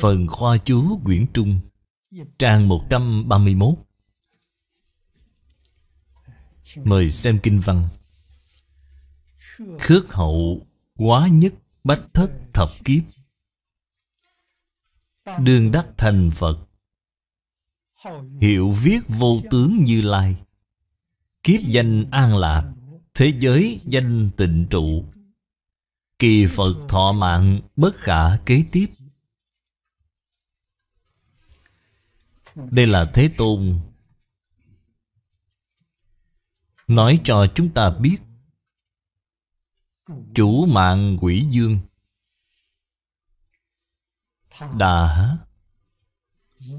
Phần khoa Chú Nguyễn Trung Trang 131 Mời xem kinh văn Khước hậu quá nhất bách thất thập kiếp Đương đắc thành Phật Hiệu viết vô tướng như lai Kiếp danh an lạc Thế giới danh tịnh trụ Kỳ Phật thọ mạng bất khả kế tiếp Đây là Thế Tôn Nói cho chúng ta biết Chủ mạng quỷ dương Đã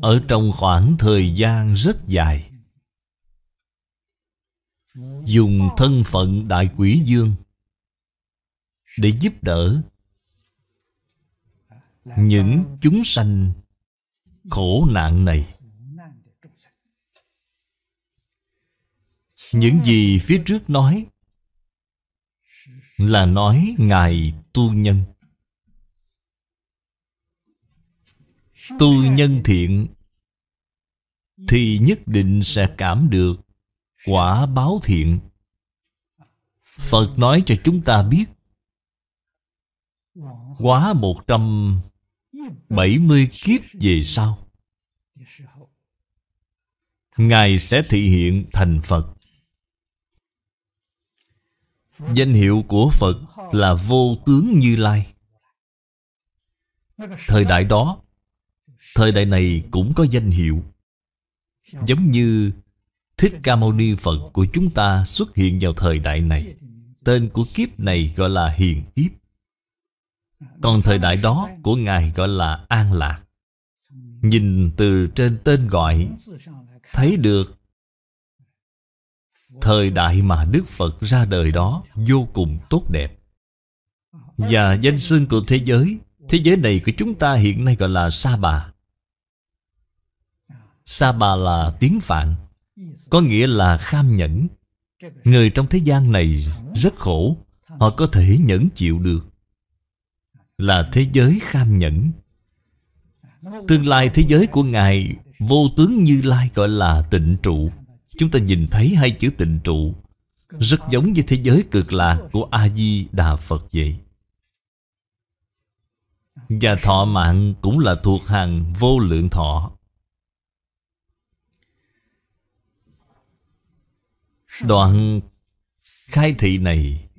Ở trong khoảng thời gian rất dài Dùng thân phận đại quỷ dương Để giúp đỡ Những chúng sanh khổ nạn này Những gì phía trước nói Là nói Ngài tu nhân Tu nhân thiện Thì nhất định sẽ cảm được Quả báo thiện Phật nói cho chúng ta biết Quá một trăm bảy mươi kiếp về sau Ngài sẽ thị hiện thành Phật Danh hiệu của Phật là Vô Tướng Như Lai Thời đại đó Thời đại này cũng có danh hiệu Giống như Thích Ca Mâu Ni Phật của chúng ta xuất hiện vào thời đại này Tên của kiếp này gọi là Hiền Hiếp Còn thời đại đó của Ngài gọi là An Lạc Nhìn từ trên tên gọi Thấy được Thời đại mà Đức Phật ra đời đó vô cùng tốt đẹp Và danh xưng của thế giới Thế giới này của chúng ta hiện nay gọi là Sa Bà Sa Bà là tiếng Phạn Có nghĩa là kham nhẫn Người trong thế gian này rất khổ Họ có thể nhẫn chịu được Là thế giới kham nhẫn Tương lai thế giới của Ngài Vô tướng Như Lai gọi là tịnh trụ Chúng ta nhìn thấy hai chữ tịnh trụ Rất giống với thế giới cực lạc của A-di-đà Phật vậy Và thọ mạng cũng là thuộc hàng vô lượng thọ Đoạn khai thị này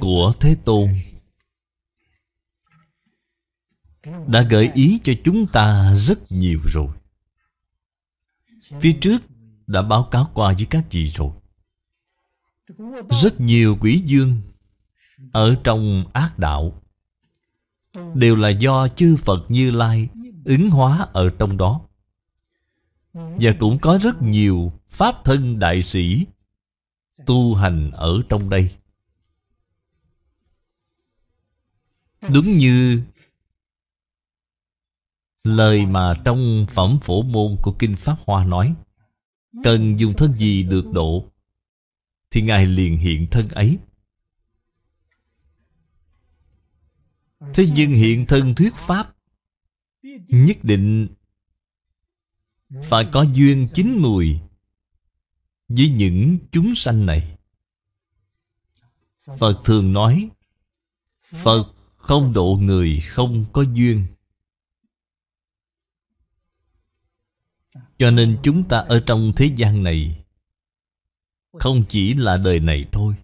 Của Thế Tôn Đã gợi ý cho chúng ta rất nhiều rồi Phía trước đã báo cáo qua với các vị rồi Rất nhiều quỷ dương Ở trong ác đạo Đều là do chư Phật Như Lai Ứng hóa ở trong đó Và cũng có rất nhiều Pháp thân đại sĩ Tu hành ở trong đây Đúng như Lời mà trong phẩm phổ môn của Kinh Pháp Hoa nói Cần dùng thân gì được độ Thì Ngài liền hiện thân ấy Thế nhưng hiện thân thuyết Pháp Nhất định Phải có duyên chín mùi Với những chúng sanh này Phật thường nói Phật không độ người không có duyên Cho nên chúng ta ở trong thế gian này Không chỉ là đời này thôi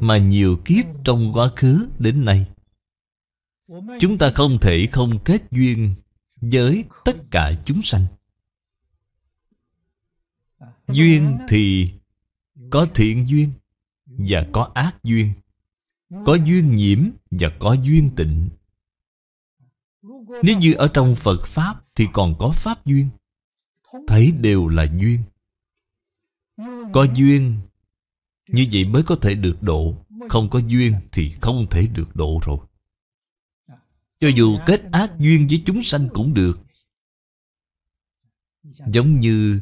Mà nhiều kiếp trong quá khứ đến nay Chúng ta không thể không kết duyên Với tất cả chúng sanh Duyên thì có thiện duyên Và có ác duyên Có duyên nhiễm và có duyên tịnh Nếu như ở trong Phật Pháp thì còn có pháp duyên thấy đều là duyên có duyên như vậy mới có thể được độ không có duyên thì không thể được độ rồi cho dù kết ác duyên với chúng sanh cũng được giống như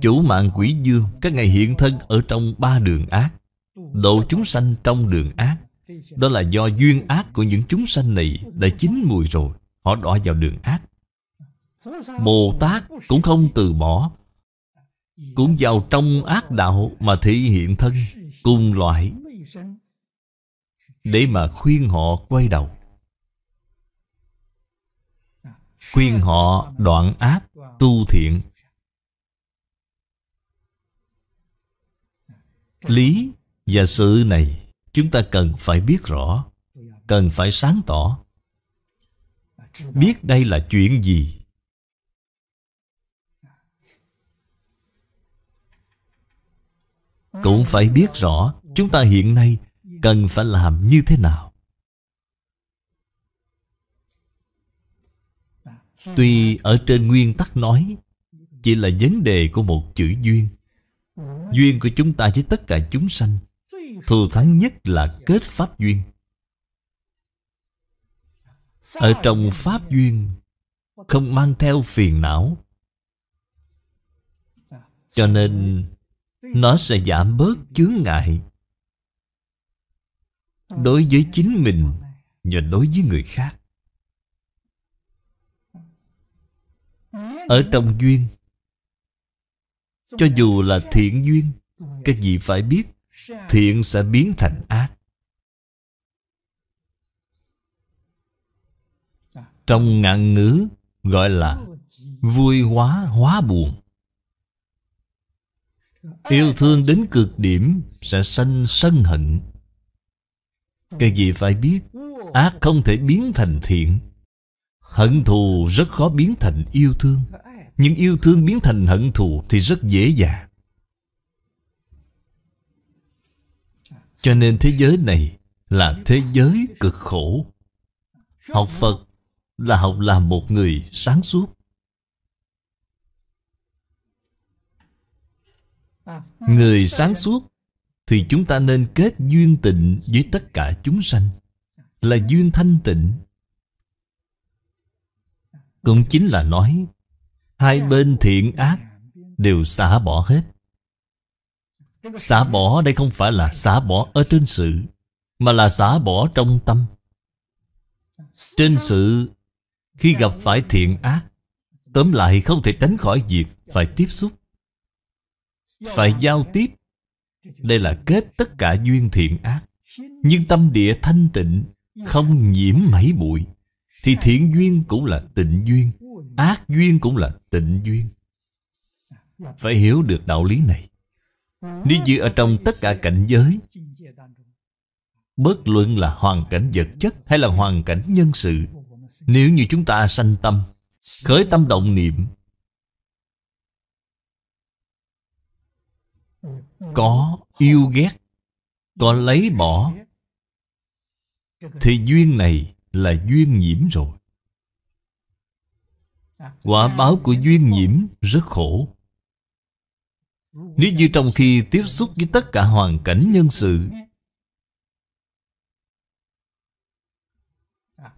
chủ mạng quỷ dương các ngày hiện thân ở trong ba đường ác độ chúng sanh trong đường ác đó là do duyên ác của những chúng sanh này đã chín mùi rồi họ đọa vào đường ác Bồ Tát cũng không từ bỏ Cũng vào trong ác đạo mà thể hiện thân Cùng loại Để mà khuyên họ quay đầu Khuyên họ đoạn ác tu thiện Lý và sự này Chúng ta cần phải biết rõ Cần phải sáng tỏ Biết đây là chuyện gì cũng phải biết rõ chúng ta hiện nay cần phải làm như thế nào tuy ở trên nguyên tắc nói chỉ là vấn đề của một chữ duyên duyên của chúng ta với tất cả chúng sanh thù thắng nhất là kết pháp duyên ở trong pháp duyên không mang theo phiền não cho nên nó sẽ giảm bớt chướng ngại đối với chính mình và đối với người khác ở trong duyên cho dù là thiện duyên cái gì phải biết thiện sẽ biến thành ác trong ngạn ngữ gọi là vui hóa hóa buồn Yêu thương đến cực điểm Sẽ sanh sân hận Cái gì phải biết Ác không thể biến thành thiện Hận thù rất khó biến thành yêu thương Nhưng yêu thương biến thành hận thù Thì rất dễ dàng Cho nên thế giới này Là thế giới cực khổ Học Phật là học làm một người sáng suốt Người sáng suốt Thì chúng ta nên kết duyên tịnh với tất cả chúng sanh Là duyên thanh tịnh Cũng chính là nói Hai bên thiện ác đều xả bỏ hết Xả bỏ đây không phải là xả bỏ ở trên sự Mà là xả bỏ trong tâm Trên sự Khi gặp phải thiện ác Tóm lại không thể tránh khỏi việc Phải tiếp xúc phải giao tiếp Đây là kết tất cả duyên thiện ác Nhưng tâm địa thanh tịnh Không nhiễm mảy bụi Thì thiện duyên cũng là tịnh duyên Ác duyên cũng là tịnh duyên Phải hiểu được đạo lý này Nếu như ở trong tất cả cảnh giới Bất luận là hoàn cảnh vật chất hay là hoàn cảnh nhân sự Nếu như chúng ta sanh tâm Khởi tâm động niệm có yêu ghét có lấy bỏ thì duyên này là duyên nhiễm rồi quả báo của duyên nhiễm rất khổ nếu như trong khi tiếp xúc với tất cả hoàn cảnh nhân sự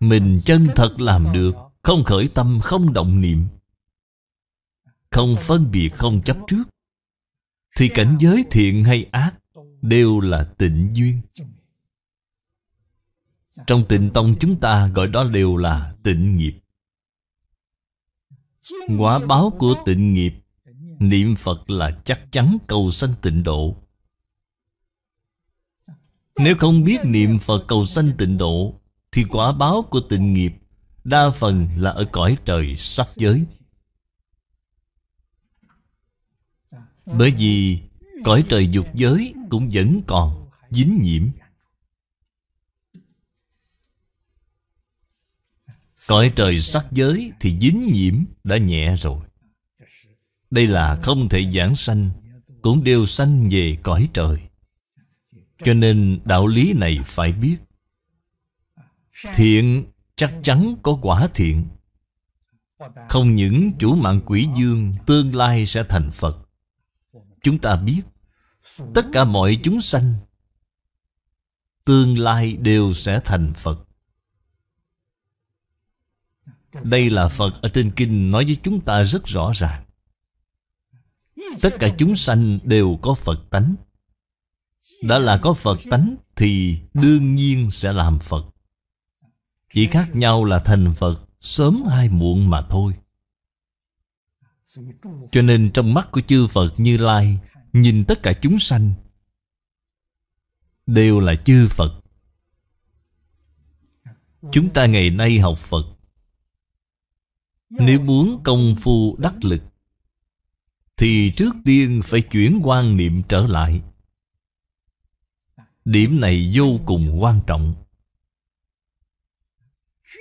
mình chân thật làm được không khởi tâm không động niệm không phân biệt không chấp trước thì cảnh giới thiện hay ác đều là tịnh duyên trong tịnh tông chúng ta gọi đó đều là tịnh nghiệp quả báo của tịnh nghiệp niệm phật là chắc chắn cầu sanh tịnh độ nếu không biết niệm phật cầu sanh tịnh độ thì quả báo của tịnh nghiệp đa phần là ở cõi trời sắc giới Bởi vì cõi trời dục giới cũng vẫn còn dính nhiễm Cõi trời sắc giới thì dính nhiễm đã nhẹ rồi Đây là không thể giảng sanh Cũng đều sanh về cõi trời Cho nên đạo lý này phải biết Thiện chắc chắn có quả thiện Không những chủ mạng quỷ dương tương lai sẽ thành Phật chúng ta biết tất cả mọi chúng sanh tương lai đều sẽ thành Phật. Đây là Phật ở trên kinh nói với chúng ta rất rõ ràng. Tất cả chúng sanh đều có Phật tánh. Đã là có Phật tánh thì đương nhiên sẽ làm Phật. Chỉ khác nhau là thành Phật sớm hay muộn mà thôi. Cho nên trong mắt của chư Phật Như Lai Nhìn tất cả chúng sanh Đều là chư Phật Chúng ta ngày nay học Phật Nếu muốn công phu đắc lực Thì trước tiên phải chuyển quan niệm trở lại Điểm này vô cùng quan trọng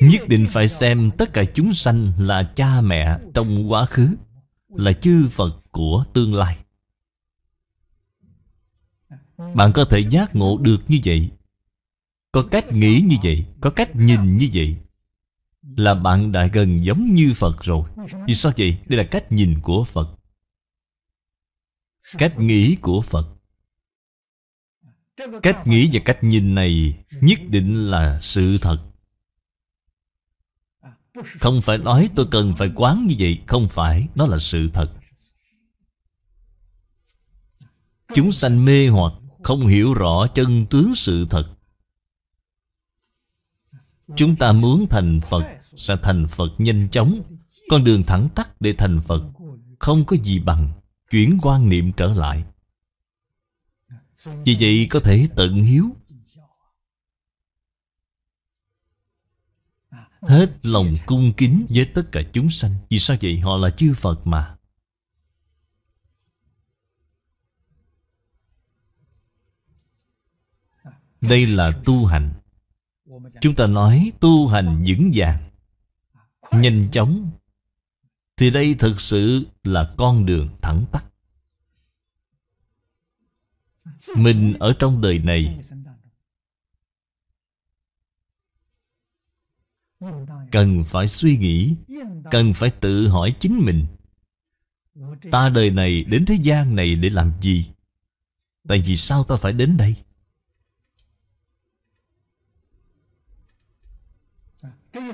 Nhất định phải xem tất cả chúng sanh là cha mẹ trong quá khứ là chư Phật của tương lai Bạn có thể giác ngộ được như vậy Có cách nghĩ như vậy Có cách nhìn như vậy Là bạn đã gần giống như Phật rồi Vì sao vậy? Đây là cách nhìn của Phật Cách nghĩ của Phật Cách nghĩ và cách nhìn này Nhất định là sự thật không phải nói tôi cần phải quán như vậy Không phải, nó là sự thật Chúng sanh mê hoặc Không hiểu rõ chân tướng sự thật Chúng ta muốn thành Phật Sẽ thành Phật nhanh chóng Con đường thẳng tắt để thành Phật Không có gì bằng Chuyển quan niệm trở lại Vì vậy có thể tận hiếu hết lòng cung kính với tất cả chúng sanh vì sao vậy họ là chư phật mà đây là tu hành chúng ta nói tu hành vững vàng nhanh chóng thì đây thực sự là con đường thẳng tắt mình ở trong đời này cần phải suy nghĩ cần phải tự hỏi chính mình ta đời này đến thế gian này để làm gì tại vì sao ta phải đến đây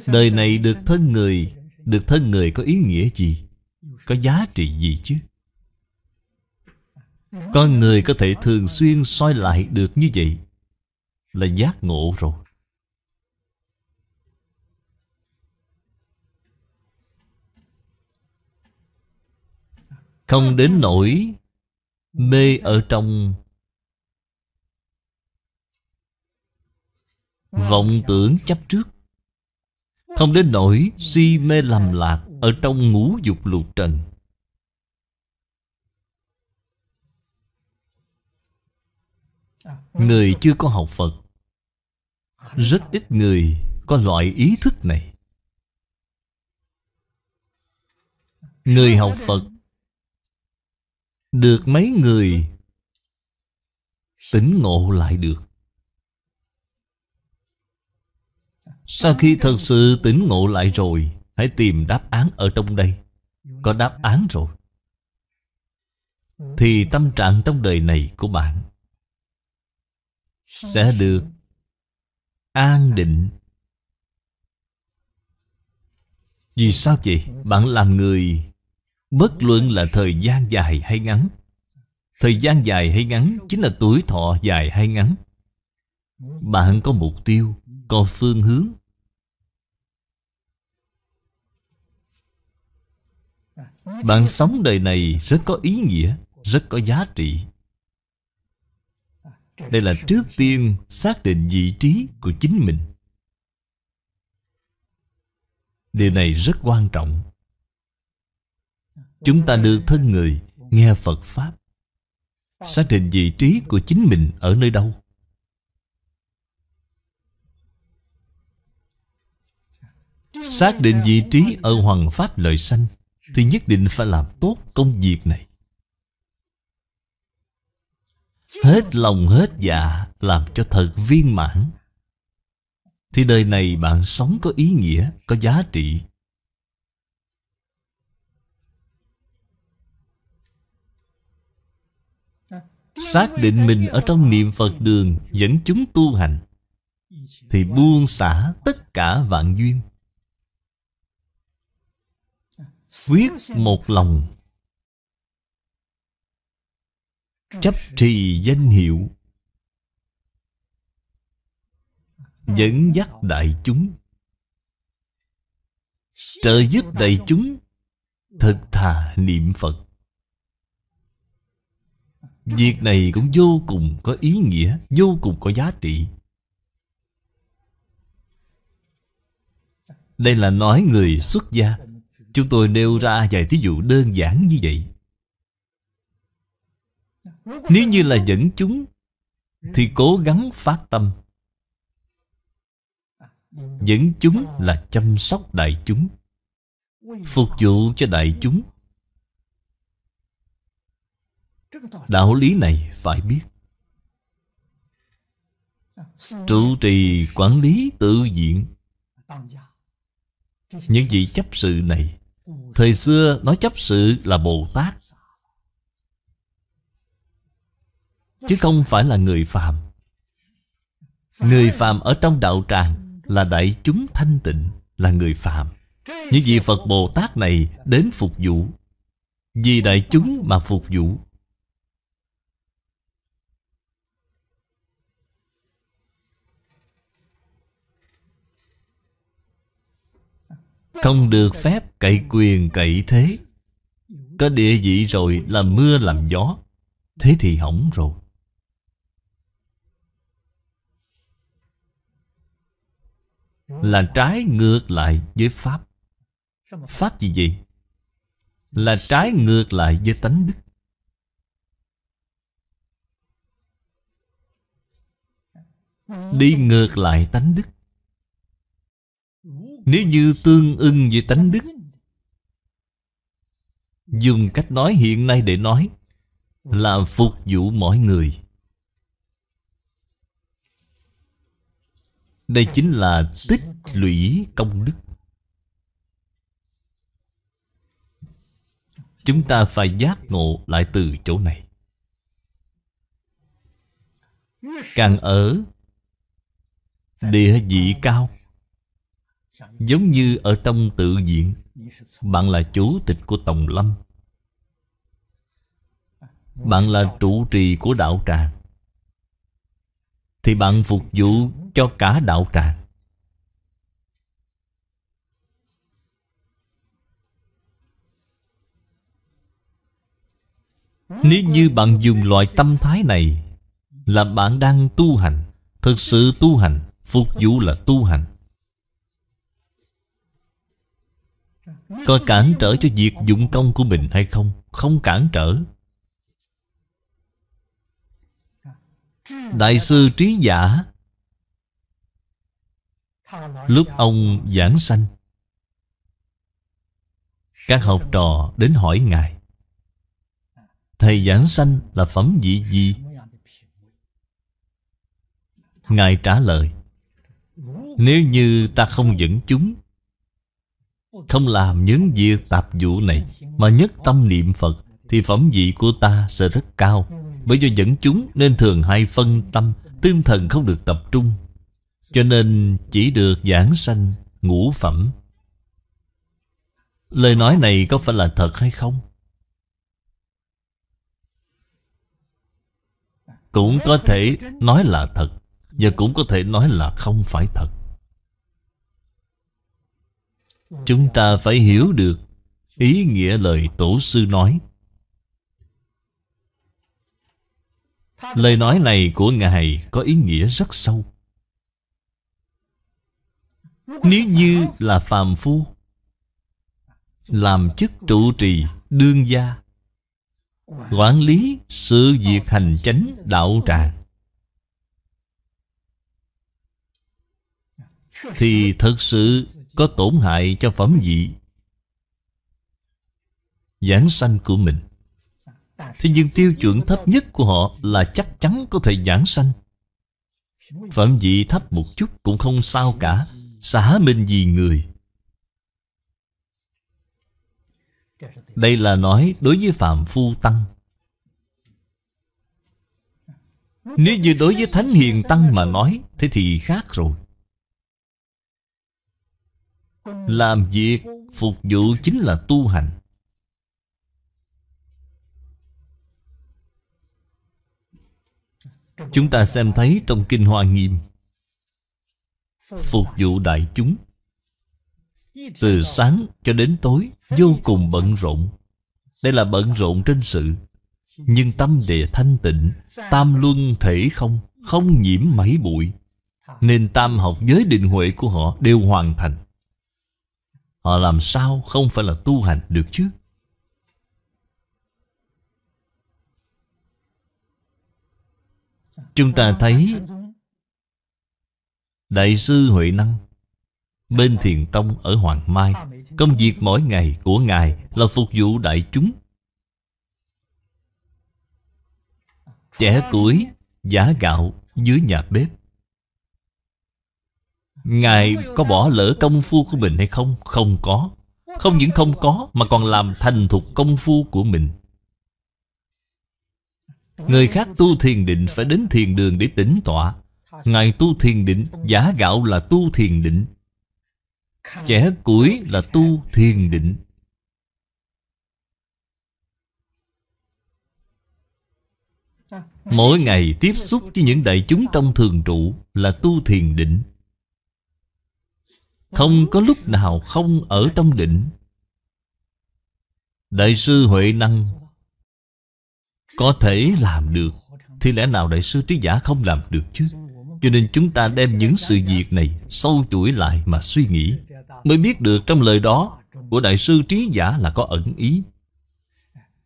đời này được thân người được thân người có ý nghĩa gì có giá trị gì chứ con người có thể thường xuyên soi lại được như vậy là giác ngộ rồi Không đến nỗi mê ở trong vọng tưởng chấp trước không đến nỗi si mê lầm lạc ở trong ngũ dục lục trần người chưa có học phật rất ít người có loại ý thức này người học phật được mấy người tỉnh ngộ lại được sau khi thật sự tỉnh ngộ lại rồi hãy tìm đáp án ở trong đây có đáp án rồi thì tâm trạng trong đời này của bạn sẽ được an định vì sao vậy bạn làm người Bất luận là thời gian dài hay ngắn Thời gian dài hay ngắn Chính là tuổi thọ dài hay ngắn Bạn có mục tiêu Có phương hướng Bạn sống đời này rất có ý nghĩa Rất có giá trị Đây là trước tiên xác định vị trí của chính mình Điều này rất quan trọng Chúng ta được thân người nghe Phật Pháp Xác định vị trí của chính mình ở nơi đâu Xác định vị trí ở Hoàng Pháp Lợi Sanh Thì nhất định phải làm tốt công việc này Hết lòng hết dạ Làm cho thật viên mãn Thì đời này bạn sống có ý nghĩa Có giá trị xác định mình ở trong niệm Phật đường dẫn chúng tu hành thì buông xả tất cả vạn duyên quyết một lòng chấp trì danh hiệu dẫn dắt đại chúng trợ giúp đại chúng thực thà niệm phật Việc này cũng vô cùng có ý nghĩa, vô cùng có giá trị. Đây là nói người xuất gia. Chúng tôi nêu ra vài thí dụ đơn giản như vậy. Nếu như là dẫn chúng, thì cố gắng phát tâm. Dẫn chúng là chăm sóc đại chúng, phục vụ cho đại chúng Đạo lý này phải biết Trụ trì quản lý tự diện Những vị chấp sự này Thời xưa nói chấp sự là Bồ Tát Chứ không phải là người phàm Người phàm ở trong đạo tràng Là đại chúng thanh tịnh Là người phàm Những vị Phật Bồ Tát này đến phục vụ Vì đại chúng mà phục vụ Không được phép cậy quyền cậy thế Có địa vị rồi làm mưa làm gió Thế thì hỏng rồi Là trái ngược lại với Pháp Pháp gì vậy? Là trái ngược lại với tánh đức Đi ngược lại tánh đức nếu như tương ưng với tánh đức Dùng cách nói hiện nay để nói Là phục vụ mọi người Đây chính là tích lũy công đức Chúng ta phải giác ngộ lại từ chỗ này Càng ở Địa vị cao Giống như ở trong tự viện Bạn là chủ tịch của Tổng Lâm Bạn là trụ trì của đạo tràng Thì bạn phục vụ cho cả đạo tràng Nếu như bạn dùng loại tâm thái này Là bạn đang tu hành Thực sự tu hành Phục vụ là tu hành Có cản trở cho việc dụng công của mình hay không Không cản trở Đại sư Trí Giả Lúc ông giảng sanh Các học trò đến hỏi Ngài Thầy giảng sanh là phẩm vị gì? Ngài trả lời Nếu như ta không dẫn chúng không làm những việc tạp vụ này Mà nhất tâm niệm Phật Thì phẩm vị của ta sẽ rất cao Bởi do dẫn chúng nên thường hay phân tâm Tinh thần không được tập trung Cho nên chỉ được giảng sanh ngũ phẩm Lời nói này có phải là thật hay không? Cũng có thể nói là thật Và cũng có thể nói là không phải thật Chúng ta phải hiểu được ý nghĩa lời Tổ sư nói. Lời nói này của Ngài có ý nghĩa rất sâu. Nếu như là phàm phu Làm chức trụ trì đương gia Quản lý sự việc hành chánh đạo tràng Thì thật sự có tổn hại cho phẩm vị giảng sanh của mình Thế nhưng tiêu chuẩn thấp nhất của họ là chắc chắn có thể giảng sanh Phẩm vị thấp một chút cũng không sao cả Xả mình vì người Đây là nói đối với Phạm Phu Tăng Nếu như đối với Thánh Hiền Tăng mà nói Thế thì khác rồi làm việc phục vụ chính là tu hành Chúng ta xem thấy trong Kinh Hoa Nghiêm Phục vụ đại chúng Từ sáng cho đến tối Vô cùng bận rộn Đây là bận rộn trên sự Nhưng tâm đề thanh tịnh Tam luân thể không Không nhiễm mấy bụi Nên tam học giới định huệ của họ đều hoàn thành Họ làm sao không phải là tu hành được chứ? Chúng ta thấy Đại sư Huệ Năng Bên Thiền Tông ở Hoàng Mai Công việc mỗi ngày của Ngài Là phục vụ đại chúng Trẻ củi Giả gạo dưới nhà bếp Ngài có bỏ lỡ công phu của mình hay không? Không có Không những không có mà còn làm thành thục công phu của mình Người khác tu thiền định phải đến thiền đường để tĩnh tọa Ngài tu thiền định Giả gạo là tu thiền định Chẻ củi là tu thiền định Mỗi ngày tiếp xúc với những đại chúng trong thường trụ Là tu thiền định không có lúc nào không ở trong định Đại sư Huệ Năng Có thể làm được Thì lẽ nào Đại sư Trí Giả không làm được chứ Cho nên chúng ta đem những sự việc này Sâu chuỗi lại mà suy nghĩ Mới biết được trong lời đó Của Đại sư Trí Giả là có ẩn ý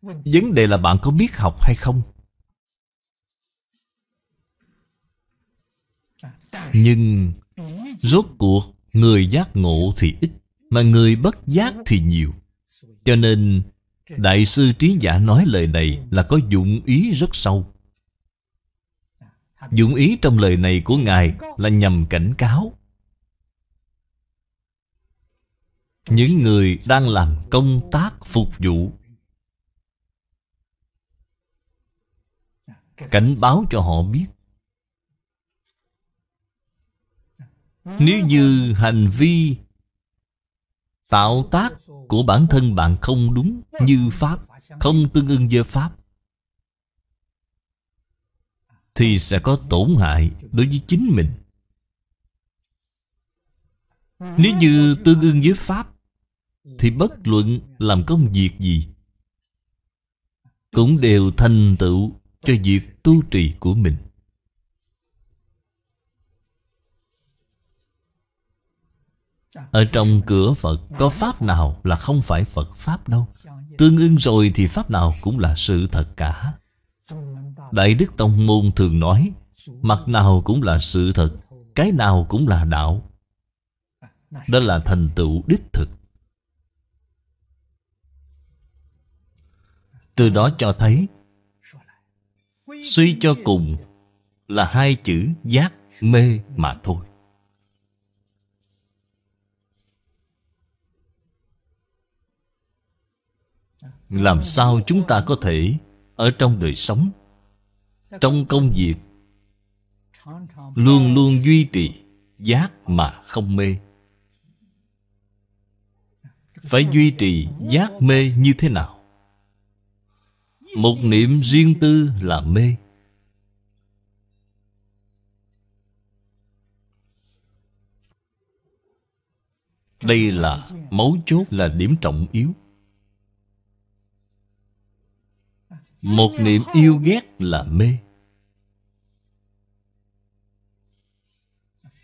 Vấn đề là bạn có biết học hay không Nhưng Rốt cuộc Người giác ngộ thì ít Mà người bất giác thì nhiều Cho nên Đại sư Trí Giả nói lời này Là có dụng ý rất sâu Dụng ý trong lời này của Ngài Là nhằm cảnh cáo Những người đang làm công tác phục vụ Cảnh báo cho họ biết Nếu như hành vi tạo tác của bản thân bạn không đúng như Pháp Không tương ưng với Pháp Thì sẽ có tổn hại đối với chính mình Nếu như tương ưng với Pháp Thì bất luận làm công việc gì Cũng đều thành tựu cho việc tu trì của mình Ở trong cửa Phật có Pháp nào là không phải Phật Pháp đâu Tương ưng rồi thì Pháp nào cũng là sự thật cả Đại Đức Tông Môn thường nói Mặt nào cũng là sự thật Cái nào cũng là đạo Đó là thành tựu đích thực Từ đó cho thấy Suy cho cùng Là hai chữ giác mê mà thôi làm sao chúng ta có thể ở trong đời sống trong công việc luôn luôn duy trì giác mà không mê phải duy trì giác mê như thế nào một niệm riêng tư là mê đây là mấu chốt là điểm trọng yếu một niệm yêu ghét là mê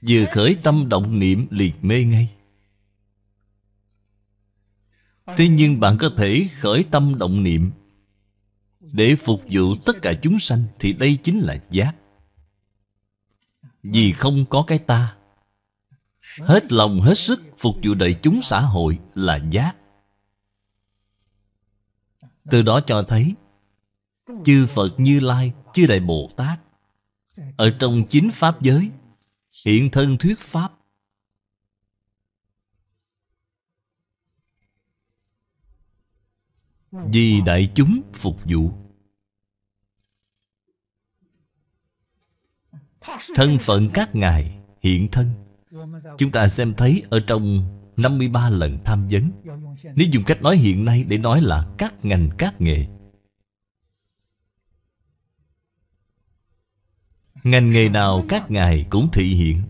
vừa khởi tâm động niệm liền mê ngay thế nhưng bạn có thể khởi tâm động niệm để phục vụ tất cả chúng sanh thì đây chính là giác vì không có cái ta hết lòng hết sức phục vụ đời chúng xã hội là giác từ đó cho thấy chư Phật Như Lai, chư Đại Bồ Tát ở trong chính Pháp giới hiện thân thuyết Pháp vì đại chúng phục vụ thân phận các ngài hiện thân chúng ta xem thấy ở trong 53 lần tham vấn nếu dùng cách nói hiện nay để nói là các ngành các nghề Ngành nghề nào các ngài cũng thị hiện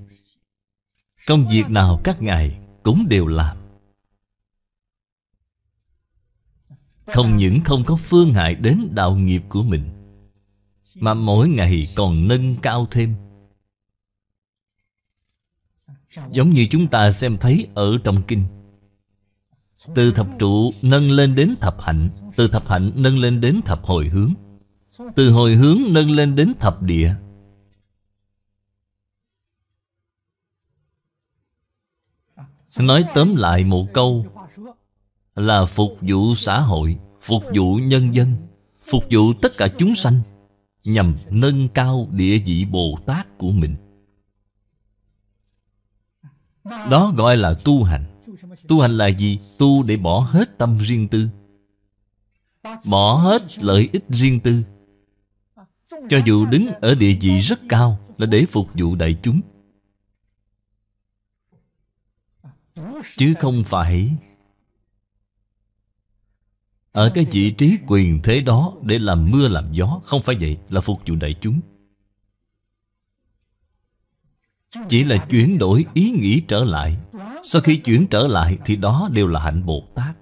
Công việc nào các ngài cũng đều làm Không những không có phương hại đến đạo nghiệp của mình Mà mỗi ngày còn nâng cao thêm Giống như chúng ta xem thấy ở trong kinh Từ thập trụ nâng lên đến thập hạnh Từ thập hạnh nâng lên đến thập hồi hướng Từ hồi hướng nâng lên đến thập địa Nói tóm lại một câu Là phục vụ xã hội Phục vụ nhân dân Phục vụ tất cả chúng sanh Nhằm nâng cao địa vị Bồ Tát của mình Đó gọi là tu hành Tu hành là gì? Tu để bỏ hết tâm riêng tư Bỏ hết lợi ích riêng tư Cho dù đứng ở địa vị rất cao Là để phục vụ đại chúng chứ không phải ở cái vị trí quyền thế đó để làm mưa làm gió không phải vậy là phục vụ đại chúng chỉ là chuyển đổi ý nghĩ trở lại sau khi chuyển trở lại thì đó đều là hạnh bồ tát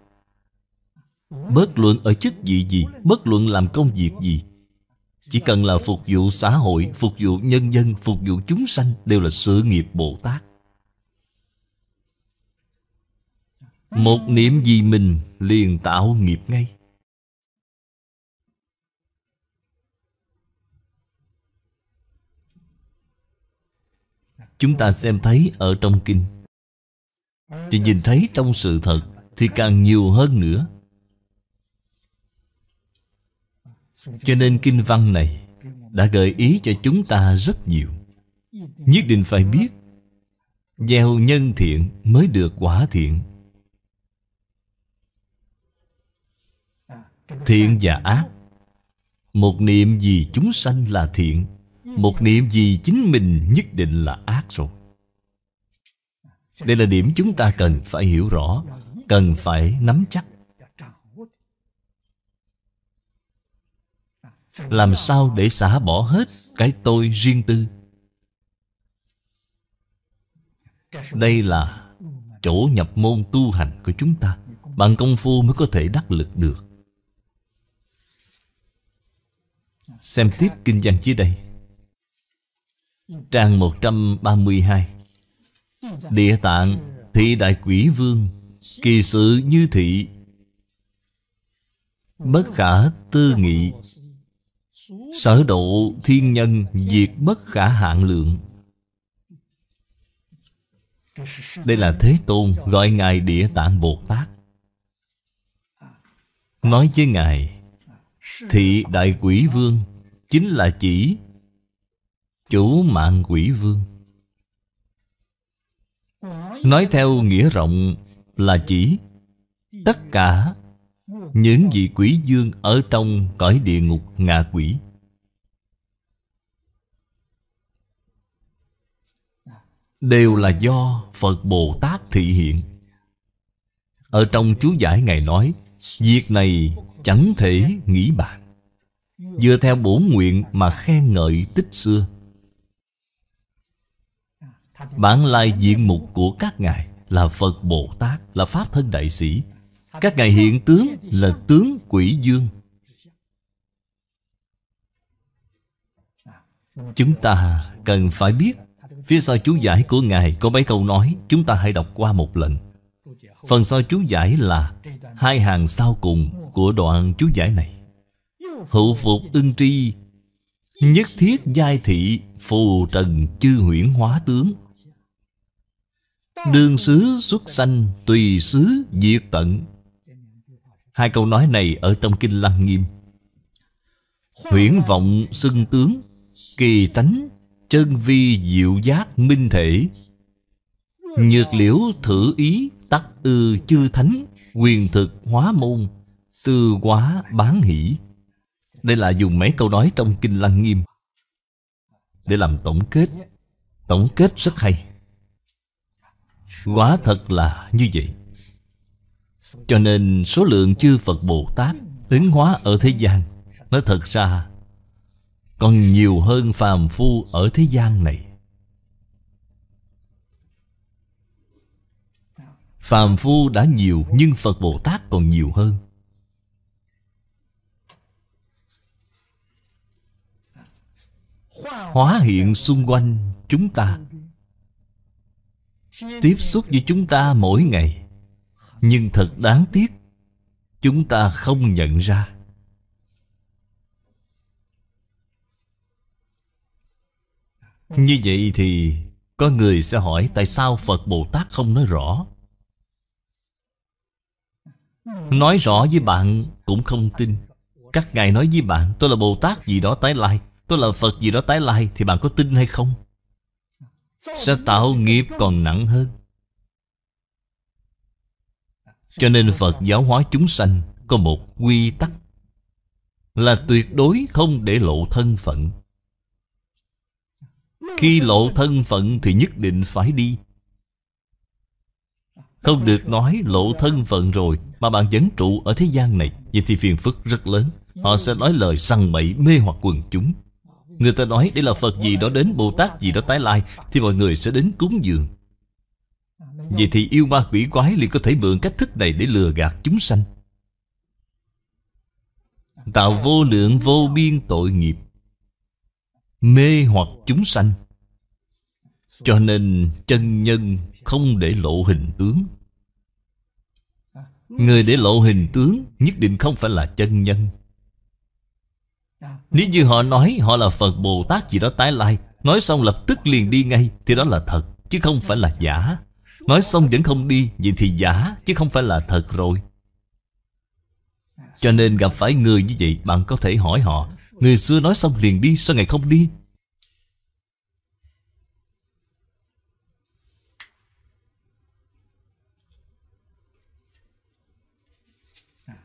bất luận ở chức vị gì bất luận làm công việc gì chỉ cần là phục vụ xã hội phục vụ nhân dân phục vụ chúng sanh đều là sự nghiệp bồ tát Một niệm gì mình liền tạo nghiệp ngay Chúng ta xem thấy ở trong kinh Chỉ nhìn thấy trong sự thật Thì càng nhiều hơn nữa Cho nên kinh văn này Đã gợi ý cho chúng ta rất nhiều Nhất định phải biết Gieo nhân thiện mới được quả thiện Thiện và ác Một niệm gì chúng sanh là thiện Một niệm gì chính mình nhất định là ác rồi Đây là điểm chúng ta cần phải hiểu rõ Cần phải nắm chắc Làm sao để xả bỏ hết cái tôi riêng tư Đây là chỗ nhập môn tu hành của chúng ta Bằng công phu mới có thể đắc lực được Xem tiếp kinh văn dưới đây Trang 132 Địa tạng thị đại quỷ vương Kỳ sự như thị Bất khả tư nghị Sở độ thiên nhân Diệt bất khả hạn lượng Đây là Thế Tôn gọi Ngài Địa Tạng Bồ Tát Nói với Ngài Thị Đại Quỷ Vương chính là chỉ chủ mạng quỷ vương. Nói theo nghĩa rộng là chỉ tất cả những vị quỷ dương ở trong cõi địa ngục ngạ quỷ. Đều là do Phật Bồ Tát thị hiện. Ở trong chú giải Ngài nói, việc này chẳng thể nghĩ bàn. Dựa theo bổ nguyện mà khen ngợi tích xưa Bản lai diện mục của các ngài Là Phật Bồ Tát Là Pháp Thân Đại Sĩ Các ngài hiện tướng là tướng quỷ dương Chúng ta cần phải biết Phía sau chú giải của Ngài có mấy câu nói Chúng ta hãy đọc qua một lần Phần sau chú giải là Hai hàng sau cùng của đoạn chú giải này Hữu phục ưng tri Nhất thiết giai thị Phù trần chư huyễn hóa tướng Đương xứ xuất sanh Tùy xứ diệt tận Hai câu nói này ở trong Kinh Lăng Nghiêm huyễn vọng xưng tướng Kỳ tánh Chân vi diệu giác minh thể Nhược liễu thử ý Tắc ư chư thánh Quyền thực hóa môn Tư quá bán hỷ đây là dùng mấy câu nói trong Kinh Lăng Nghiêm Để làm tổng kết Tổng kết rất hay Quả thật là như vậy Cho nên số lượng chư Phật Bồ Tát Ứng hóa ở thế gian Nó thật ra Còn nhiều hơn phàm phu ở thế gian này Phàm phu đã nhiều Nhưng Phật Bồ Tát còn nhiều hơn hóa hiện xung quanh chúng ta tiếp xúc với chúng ta mỗi ngày nhưng thật đáng tiếc chúng ta không nhận ra như vậy thì có người sẽ hỏi tại sao phật bồ tát không nói rõ nói rõ với bạn cũng không tin các ngài nói với bạn tôi là bồ tát gì đó tái lai Tôi là Phật gì đó tái lai Thì bạn có tin hay không Sẽ tạo nghiệp còn nặng hơn Cho nên Phật giáo hóa chúng sanh Có một quy tắc Là tuyệt đối không để lộ thân phận Khi lộ thân phận thì nhất định phải đi Không được nói lộ thân phận rồi Mà bạn vẫn trụ ở thế gian này Vậy thì phiền phức rất lớn Họ sẽ nói lời săn bậy mê hoặc quần chúng Người ta nói đây là Phật gì đó đến Bồ Tát gì đó tái lai Thì mọi người sẽ đến cúng dường Vậy thì yêu ma quỷ quái liền có thể mượn cách thức này để lừa gạt chúng sanh Tạo vô lượng vô biên tội nghiệp Mê hoặc chúng sanh Cho nên chân nhân không để lộ hình tướng Người để lộ hình tướng nhất định không phải là chân nhân nếu như họ nói họ là Phật Bồ Tát gì đó tái lai Nói xong lập tức liền đi ngay Thì đó là thật chứ không phải là giả Nói xong vẫn không đi Vậy thì giả chứ không phải là thật rồi Cho nên gặp phải người như vậy Bạn có thể hỏi họ Người xưa nói xong liền đi Sao ngày không đi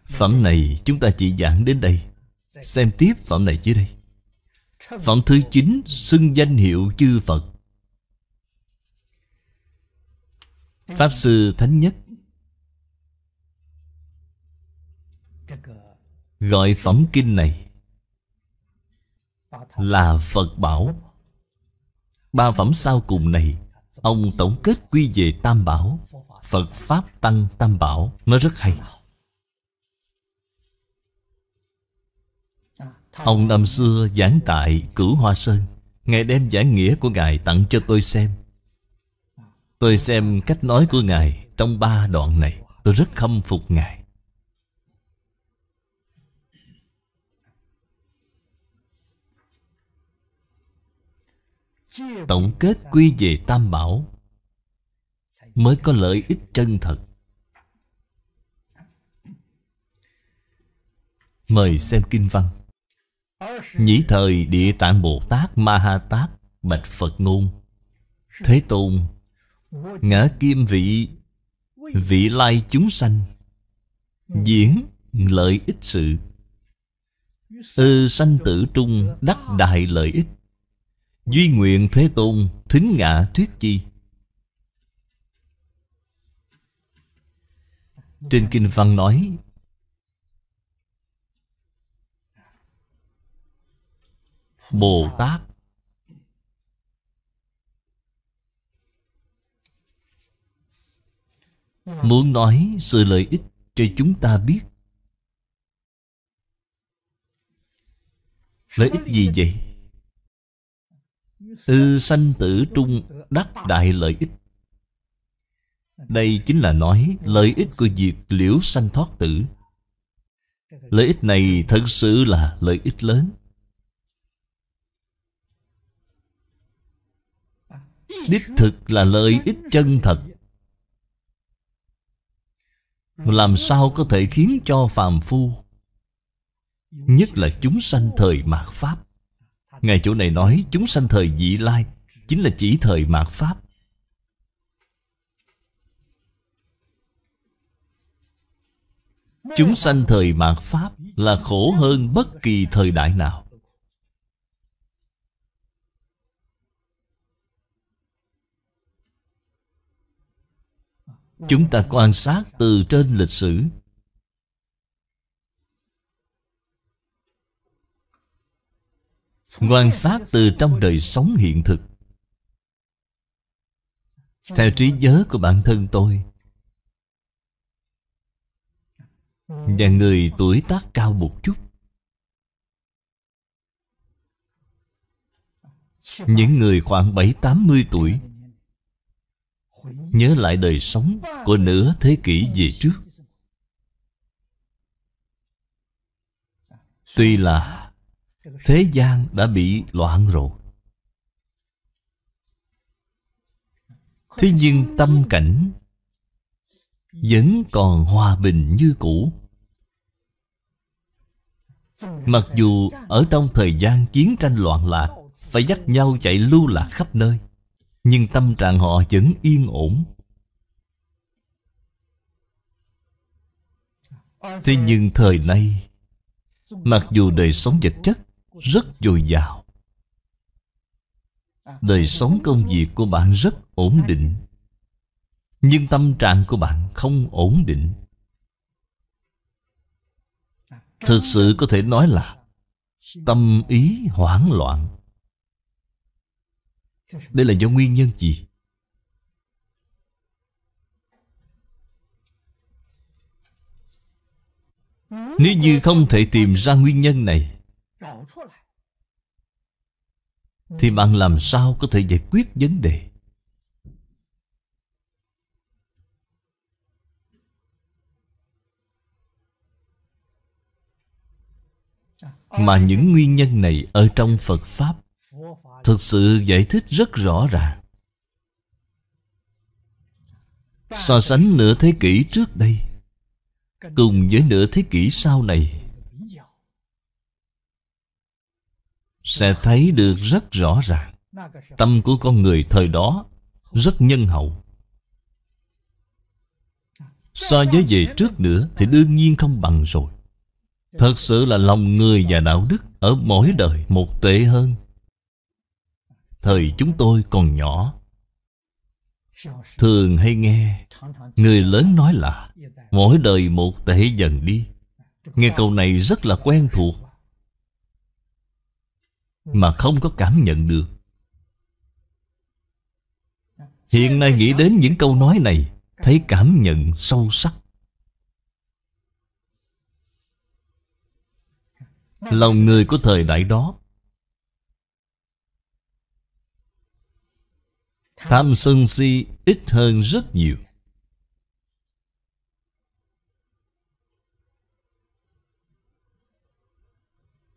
Phẩm này chúng ta chỉ giảng đến đây Xem tiếp phẩm này dưới đây Phẩm thứ 9 Xưng danh hiệu chư Phật Pháp Sư Thánh Nhất Gọi phẩm kinh này Là Phật Bảo Ba phẩm sau cùng này Ông tổng kết quy về Tam Bảo Phật Pháp Tăng Tam Bảo Nó rất hay Ông năm xưa giảng tại Cửu Hoa Sơn Ngài đem giảng nghĩa của Ngài tặng cho tôi xem Tôi xem cách nói của Ngài trong ba đoạn này Tôi rất khâm phục Ngài Tổng kết quy về Tam Bảo Mới có lợi ích chân thật Mời xem Kinh Văn Nhĩ thời Địa Tạng Bồ Tát Ma Ha Tát Bạch Phật Ngôn Thế Tôn Ngã kim vị Vị lai chúng sanh Diễn lợi ích sự Ư sanh tử trung đắc đại lợi ích Duy nguyện Thế Tôn Thính ngã thuyết chi Trên Kinh Văn nói Bồ Tát Muốn nói sự lợi ích cho chúng ta biết Lợi ích gì vậy? Ư sanh tử trung đắc đại lợi ích Đây chính là nói lợi ích của việc liễu sanh thoát tử Lợi ích này thật sự là lợi ích lớn Đích thực là lợi ích chân thật Làm sao có thể khiến cho phàm phu Nhất là chúng sanh thời mạt Pháp Ngài chỗ này nói chúng sanh thời dị lai Chính là chỉ thời mạt Pháp Chúng sanh thời mạt Pháp là khổ hơn bất kỳ thời đại nào chúng ta quan sát từ trên lịch sử quan sát từ trong đời sống hiện thực theo trí nhớ của bản thân tôi và người tuổi tác cao một chút những người khoảng bảy tám mươi tuổi Nhớ lại đời sống của nửa thế kỷ về trước Tuy là thế gian đã bị loạn rồi Thế nhưng tâm cảnh Vẫn còn hòa bình như cũ Mặc dù ở trong thời gian chiến tranh loạn lạc Phải dắt nhau chạy lưu lạc khắp nơi nhưng tâm trạng họ vẫn yên ổn thế nhưng thời nay mặc dù đời sống vật chất rất dồi dào đời sống công việc của bạn rất ổn định nhưng tâm trạng của bạn không ổn định thực sự có thể nói là tâm ý hoảng loạn đây là do nguyên nhân gì? Nếu như không thể tìm ra nguyên nhân này Thì bạn làm sao có thể giải quyết vấn đề Mà những nguyên nhân này ở trong Phật Pháp thực sự giải thích rất rõ ràng so sánh nửa thế kỷ trước đây cùng với nửa thế kỷ sau này sẽ thấy được rất rõ ràng tâm của con người thời đó rất nhân hậu so với về trước nữa thì đương nhiên không bằng rồi thật sự là lòng người và đạo đức ở mỗi đời một tệ hơn Thời chúng tôi còn nhỏ Thường hay nghe Người lớn nói là Mỗi đời một tệ dần đi Nghe câu này rất là quen thuộc Mà không có cảm nhận được Hiện nay nghĩ đến những câu nói này Thấy cảm nhận sâu sắc Lòng người của thời đại đó Tham sân si ít hơn rất nhiều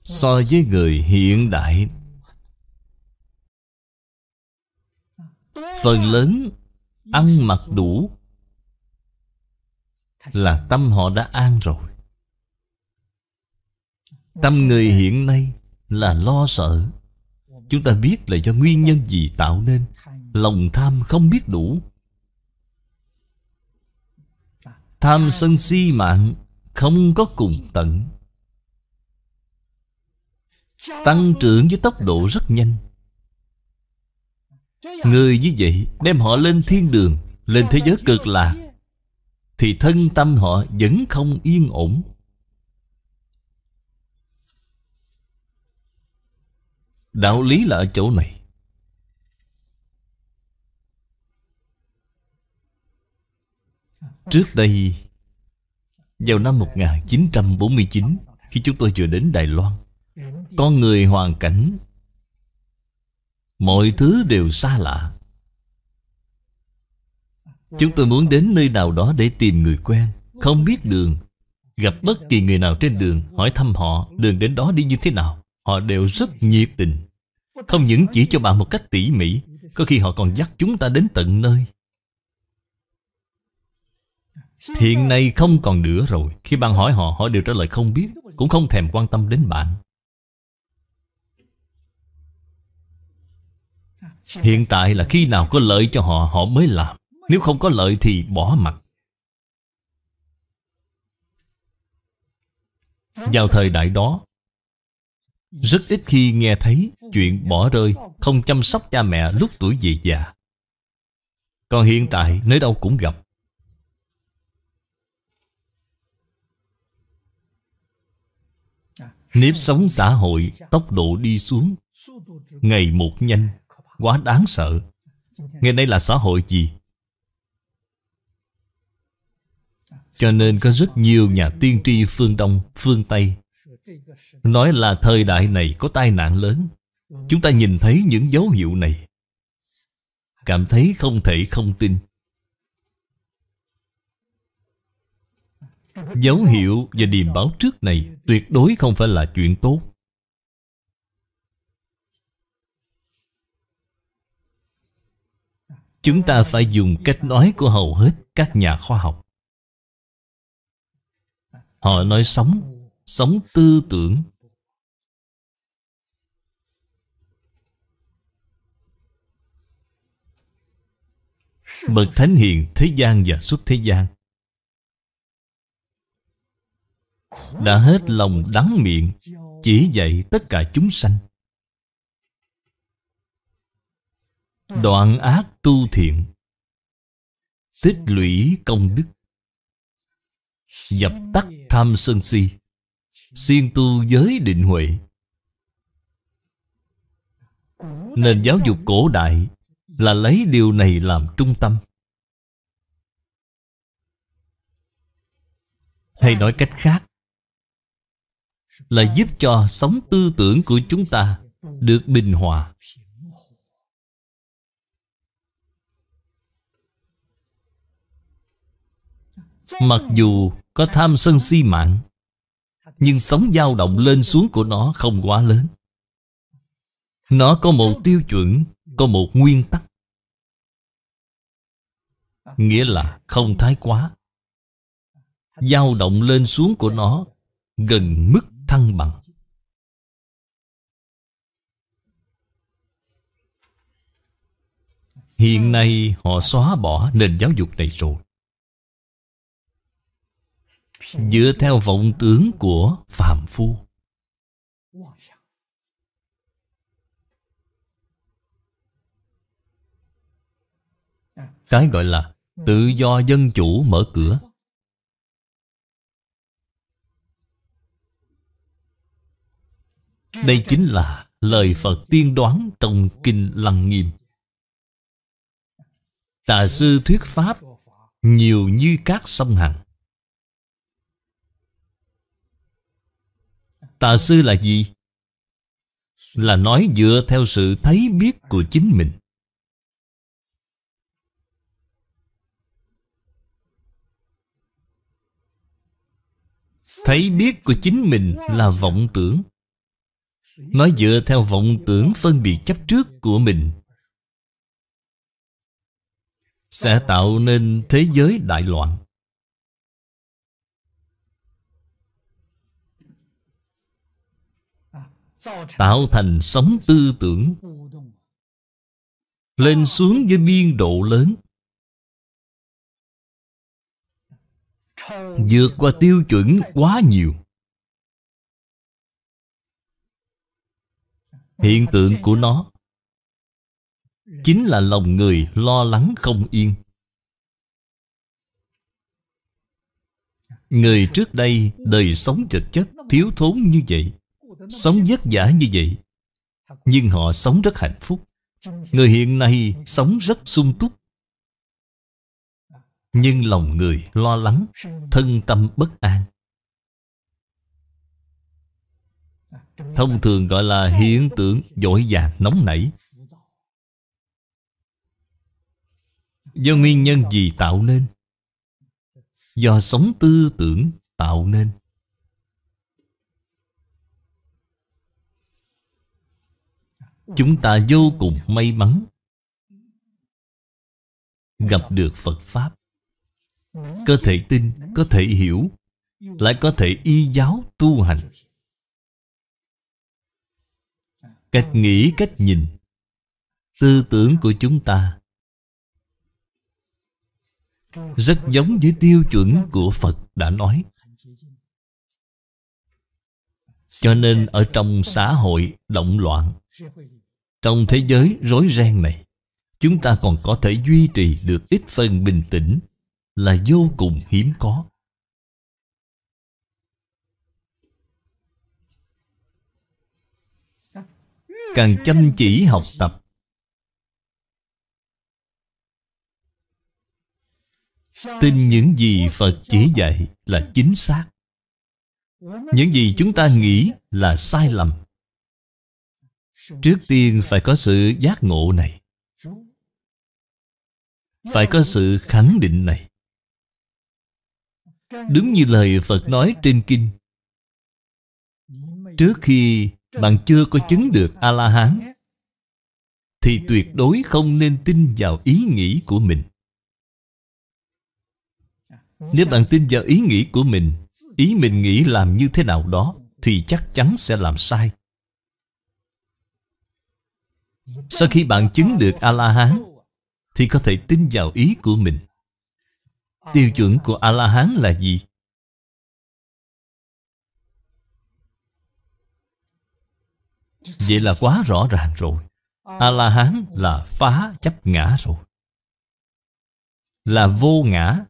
So với người hiện đại Phần lớn ăn mặc đủ Là tâm họ đã an rồi Tâm người hiện nay là lo sợ Chúng ta biết là do nguyên nhân gì tạo nên lòng tham không biết đủ tham sân si mạng không có cùng tận tăng trưởng với tốc độ rất nhanh người như vậy đem họ lên thiên đường lên thế giới cực lạc thì thân tâm họ vẫn không yên ổn đạo lý là ở chỗ này Trước đây Vào năm 1949 Khi chúng tôi vừa đến Đài Loan Con người hoàn cảnh Mọi thứ đều xa lạ Chúng tôi muốn đến nơi nào đó để tìm người quen Không biết đường Gặp bất kỳ người nào trên đường Hỏi thăm họ đường đến đó đi như thế nào Họ đều rất nhiệt tình Không những chỉ cho bạn một cách tỉ mỉ Có khi họ còn dắt chúng ta đến tận nơi Hiện nay không còn nữa rồi Khi bạn hỏi họ, họ đều trả lời không biết Cũng không thèm quan tâm đến bạn Hiện tại là khi nào có lợi cho họ, họ mới làm Nếu không có lợi thì bỏ mặt Vào thời đại đó Rất ít khi nghe thấy chuyện bỏ rơi Không chăm sóc cha mẹ lúc tuổi về già Còn hiện tại nơi đâu cũng gặp Nếp sống xã hội tốc độ đi xuống Ngày một nhanh Quá đáng sợ Ngày nay là xã hội gì? Cho nên có rất nhiều nhà tiên tri phương Đông, phương Tây Nói là thời đại này có tai nạn lớn Chúng ta nhìn thấy những dấu hiệu này Cảm thấy không thể không tin Dấu hiệu và điềm báo trước này Tuyệt đối không phải là chuyện tốt Chúng ta phải dùng cách nói của hầu hết các nhà khoa học Họ nói sống, sống tư tưởng Bậc Thánh Hiền thế gian và xuất thế gian đã hết lòng đắng miệng chỉ dạy tất cả chúng sanh đoạn ác tu thiện tích lũy công đức dập tắt tham sân si siêng tu giới định huệ nền giáo dục cổ đại là lấy điều này làm trung tâm hay nói cách khác là giúp cho sống tư tưởng của chúng ta được bình hòa mặc dù có tham sân si mạng nhưng sóng dao động lên xuống của nó không quá lớn nó có một tiêu chuẩn có một nguyên tắc nghĩa là không thái quá dao động lên xuống của nó gần mức thăng bằng. Hiện nay họ xóa bỏ nền giáo dục này rồi. Dựa theo vọng tưởng của phàm phu. Cái gọi là tự do dân chủ mở cửa Ừ, Đây chính là lời Phật tiên đoán trong Kinh Lăng Nghiêm Tà sư thuyết pháp nhiều như các sông hằng Tà sư là gì? Là nói dựa theo sự thấy biết của chính mình Thấy biết của chính mình là vọng tưởng nó dựa theo vọng tưởng phân biệt chấp trước của mình Sẽ tạo nên thế giới đại loạn Tạo thành sóng tư tưởng Lên xuống với biên độ lớn Vượt qua tiêu chuẩn quá nhiều Hiện tượng của nó Chính là lòng người lo lắng không yên Người trước đây đời sống vật chất thiếu thốn như vậy Sống vất vả như vậy Nhưng họ sống rất hạnh phúc Người hiện nay sống rất sung túc Nhưng lòng người lo lắng Thân tâm bất an Thông thường gọi là hiện tượng dội vàng nóng nảy Do nguyên nhân gì tạo nên? Do sống tư tưởng tạo nên Chúng ta vô cùng may mắn Gặp được Phật Pháp Có thể tin, có thể hiểu Lại có thể y giáo tu hành cách nghĩ cách nhìn tư tưởng của chúng ta rất giống với tiêu chuẩn của phật đã nói cho nên ở trong xã hội động loạn trong thế giới rối ren này chúng ta còn có thể duy trì được ít phần bình tĩnh là vô cùng hiếm có càng chăm chỉ học tập tin những gì phật chỉ dạy là chính xác những gì chúng ta nghĩ là sai lầm trước tiên phải có sự giác ngộ này phải có sự khẳng định này đúng như lời phật nói trên kinh trước khi bạn chưa có chứng được A-la-hán thì tuyệt đối không nên tin vào ý nghĩ của mình. Nếu bạn tin vào ý nghĩ của mình, ý mình nghĩ làm như thế nào đó, thì chắc chắn sẽ làm sai. Sau khi bạn chứng được A-la-hán, thì có thể tin vào ý của mình. Tiêu chuẩn của A-la-hán là gì? Vậy là quá rõ ràng rồi ờ. A-la-hán là phá chấp ngã rồi Là vô ngã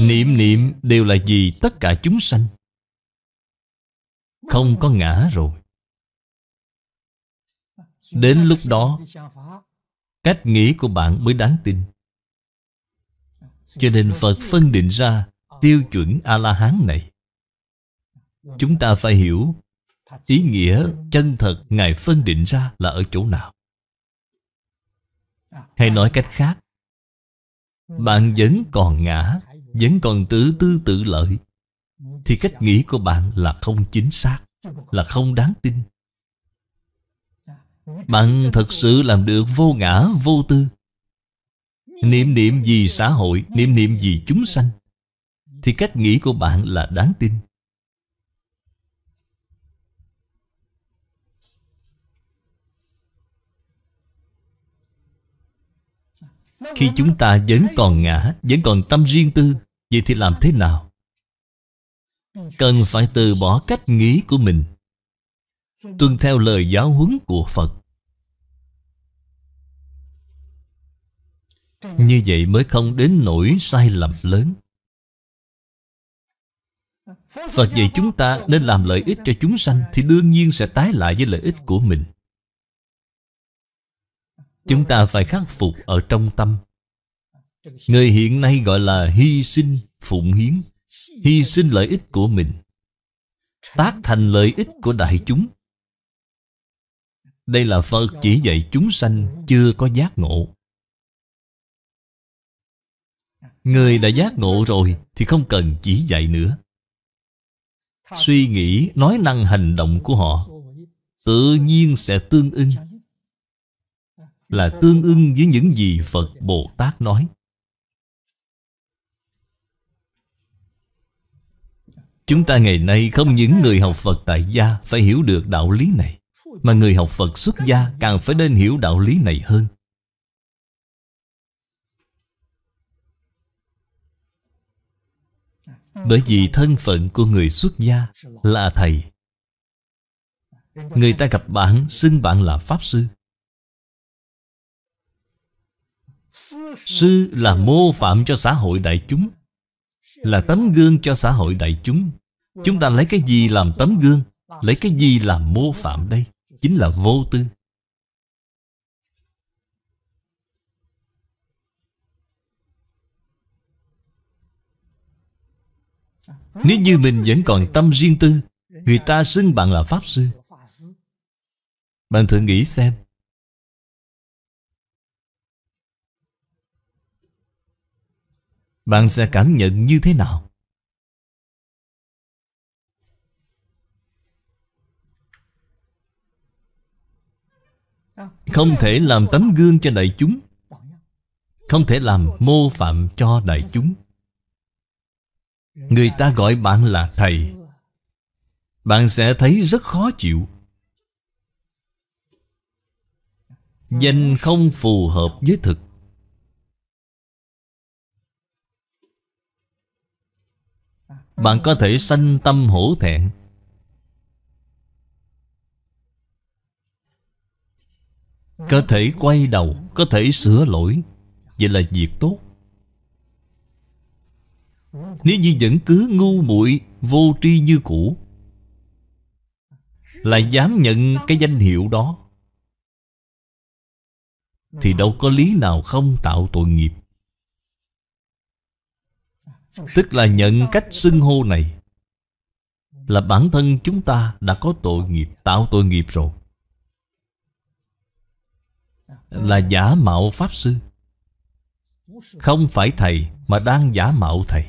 Niệm niệm đều là gì tất cả chúng sanh Không có ngã rồi Đến lúc đó Cách nghĩ của bạn mới đáng tin Cho nên Phật phân định ra tiêu chuẩn A-la-hán này Chúng ta phải hiểu Ý nghĩa chân thật Ngài phân định ra là ở chỗ nào Hay nói cách khác Bạn vẫn còn ngã Vẫn còn tự tư tự lợi Thì cách nghĩ của bạn là không chính xác Là không đáng tin Bạn thật sự làm được vô ngã vô tư Niệm niệm vì xã hội Niệm niệm vì chúng sanh thì cách nghĩ của bạn là đáng tin. Khi chúng ta vẫn còn ngã, vẫn còn tâm riêng tư, vậy thì làm thế nào? Cần phải từ bỏ cách nghĩ của mình, tuân theo lời giáo huấn của Phật. Như vậy mới không đến nỗi sai lầm lớn. Phật dạy chúng ta nên làm lợi ích cho chúng sanh Thì đương nhiên sẽ tái lại với lợi ích của mình Chúng ta phải khắc phục ở trong tâm Người hiện nay gọi là hy sinh, phụng hiến Hy sinh lợi ích của mình Tác thành lợi ích của đại chúng Đây là Phật chỉ dạy chúng sanh chưa có giác ngộ Người đã giác ngộ rồi thì không cần chỉ dạy nữa suy nghĩ nói năng hành động của họ tự nhiên sẽ tương ưng là tương ưng với những gì phật bồ tát nói chúng ta ngày nay không những người học phật tại gia phải hiểu được đạo lý này mà người học phật xuất gia càng phải nên hiểu đạo lý này hơn Bởi vì thân phận của người xuất gia là thầy Người ta gặp bạn xưng bạn là Pháp Sư Sư là mô phạm cho xã hội đại chúng Là tấm gương cho xã hội đại chúng Chúng ta lấy cái gì làm tấm gương Lấy cái gì làm mô phạm đây Chính là vô tư Nếu như mình vẫn còn tâm riêng tư Người ta xưng bạn là Pháp Sư Bạn thử nghĩ xem Bạn sẽ cảm nhận như thế nào? Không thể làm tấm gương cho đại chúng Không thể làm mô phạm cho đại chúng Người ta gọi bạn là thầy Bạn sẽ thấy rất khó chịu Danh không phù hợp với thực Bạn có thể sanh tâm hổ thẹn Có thể quay đầu Có thể sửa lỗi Vậy là việc tốt nếu như vẫn cứ ngu muội Vô tri như cũ là dám nhận cái danh hiệu đó Thì đâu có lý nào không tạo tội nghiệp Tức là nhận cách xưng hô này Là bản thân chúng ta đã có tội nghiệp Tạo tội nghiệp rồi Là giả mạo Pháp Sư Không phải Thầy Mà đang giả mạo Thầy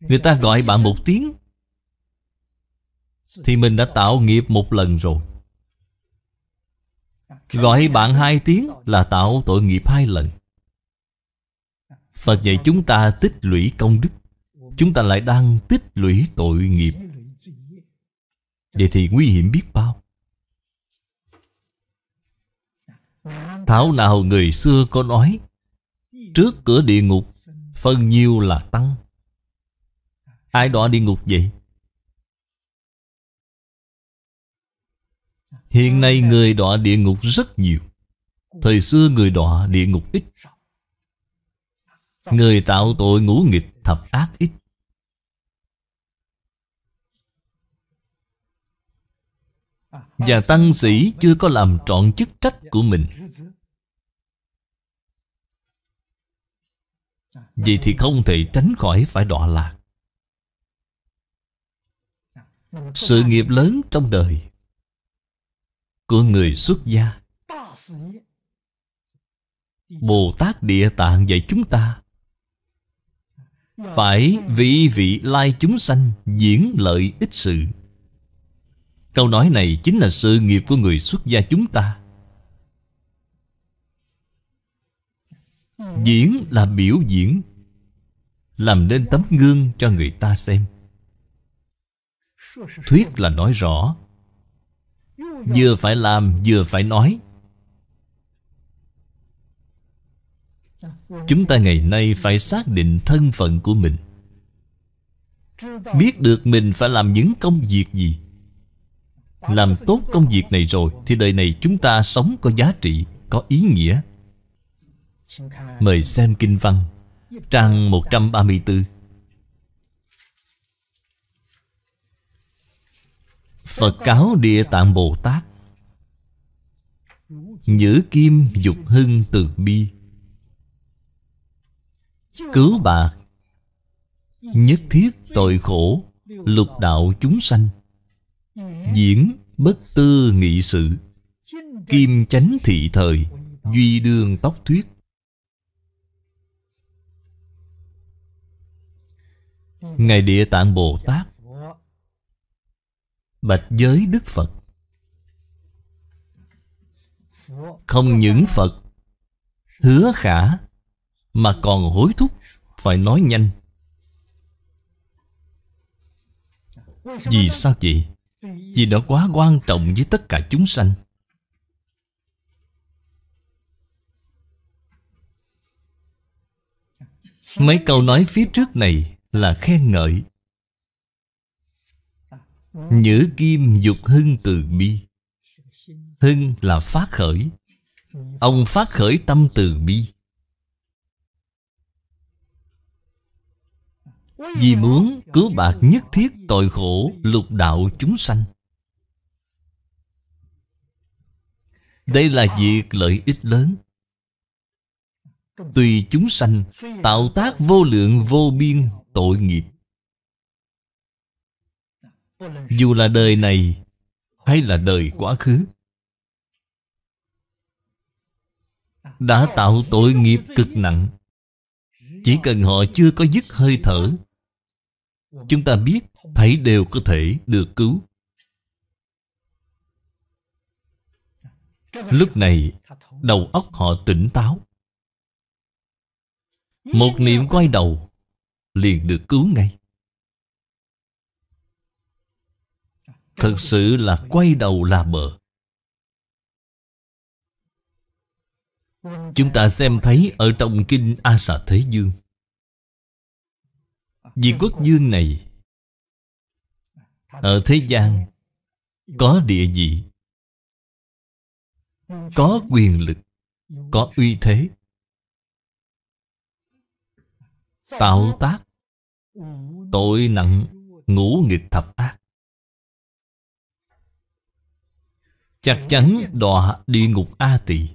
Người ta gọi bạn một tiếng Thì mình đã tạo nghiệp một lần rồi Gọi bạn hai tiếng là tạo tội nghiệp hai lần Phật dạy chúng ta tích lũy công đức Chúng ta lại đang tích lũy tội nghiệp Vậy thì nguy hiểm biết bao Thảo nào người xưa có nói Trước cửa địa ngục Phần nhiều là tăng Ai đọa địa ngục vậy Hiện nay người đọa địa ngục rất nhiều Thời xưa người đọa địa ngục ít Người tạo tội ngũ nghịch thập ác ít Và tăng sĩ chưa có làm trọn chức trách của mình Vậy thì không thể tránh khỏi phải đọa lạc sự nghiệp lớn trong đời của người xuất gia bồ tát địa tạng dạy chúng ta phải vị vị lai chúng sanh diễn lợi ích sự câu nói này chính là sự nghiệp của người xuất gia chúng ta diễn là biểu diễn làm nên tấm gương cho người ta xem Thuyết là nói rõ Vừa phải làm vừa phải nói Chúng ta ngày nay phải xác định thân phận của mình Biết được mình phải làm những công việc gì Làm tốt công việc này rồi Thì đời này chúng ta sống có giá trị Có ý nghĩa Mời xem Kinh Văn Trang 134 Phật cáo Địa Tạng Bồ Tát Nhữ kim dục hưng từ bi Cứu bạc Nhất thiết tội khổ Lục đạo chúng sanh Diễn bất tư nghị sự Kim chánh thị thời Duy đương tóc thuyết Ngài Địa Tạng Bồ Tát bạch giới Đức Phật. Không những Phật hứa khả mà còn hối thúc phải nói nhanh. Vì sao vậy? Vì nó quá quan trọng với tất cả chúng sanh. Mấy câu nói phía trước này là khen ngợi Nhữ kim dục hưng từ bi Hưng là phát khởi Ông phát khởi tâm từ bi Vì muốn cứu bạc nhất thiết tội khổ lục đạo chúng sanh Đây là việc lợi ích lớn Tùy chúng sanh tạo tác vô lượng vô biên tội nghiệp dù là đời này hay là đời quá khứ đã tạo tội nghiệp cực nặng chỉ cần họ chưa có dứt hơi thở chúng ta biết thấy đều có thể được cứu lúc này đầu óc họ tỉnh táo một niệm quay đầu liền được cứu ngay Thực sự là quay đầu là bờ Chúng ta xem thấy ở trong kinh A Xà Thế Dương Vì quốc dương này Ở thế gian Có địa vị Có quyền lực Có uy thế Tạo tác Tội nặng ngũ nghịch thập ác chắc chắn đọa địa ngục A Tỳ.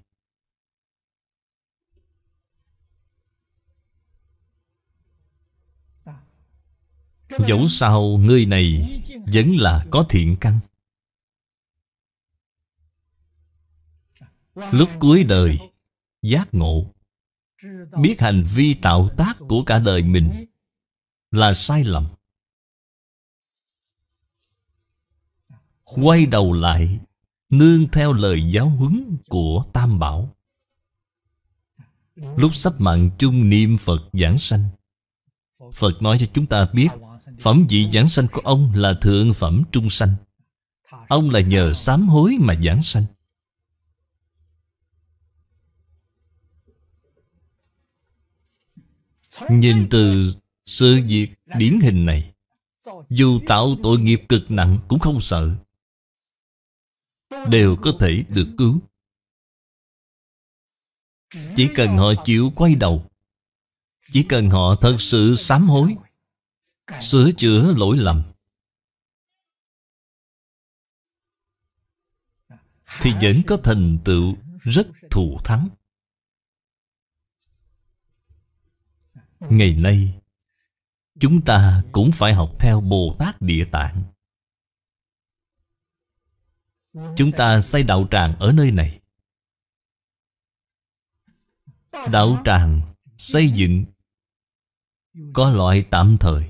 Dẫu sao người này vẫn là có thiện căn Lúc cuối đời Giác ngộ Biết hành vi tạo tác của cả đời mình Là sai lầm Quay đầu lại nương theo lời giáo huấn của Tam Bảo. Lúc sắp mạng chung niệm Phật giảng sanh, Phật nói cho chúng ta biết phẩm vị giảng sanh của ông là thượng phẩm trung sanh. Ông là nhờ sám hối mà giảng sanh. Nhìn từ sự việc điển hình này, dù tạo tội nghiệp cực nặng cũng không sợ đều có thể được cứu Chỉ cần họ chịu quay đầu Chỉ cần họ thật sự sám hối Sửa chữa lỗi lầm Thì vẫn có thành tựu rất thù thắng Ngày nay Chúng ta cũng phải học theo Bồ Tát Địa Tạng Chúng ta xây đạo tràng ở nơi này Đạo tràng xây dựng Có loại tạm thời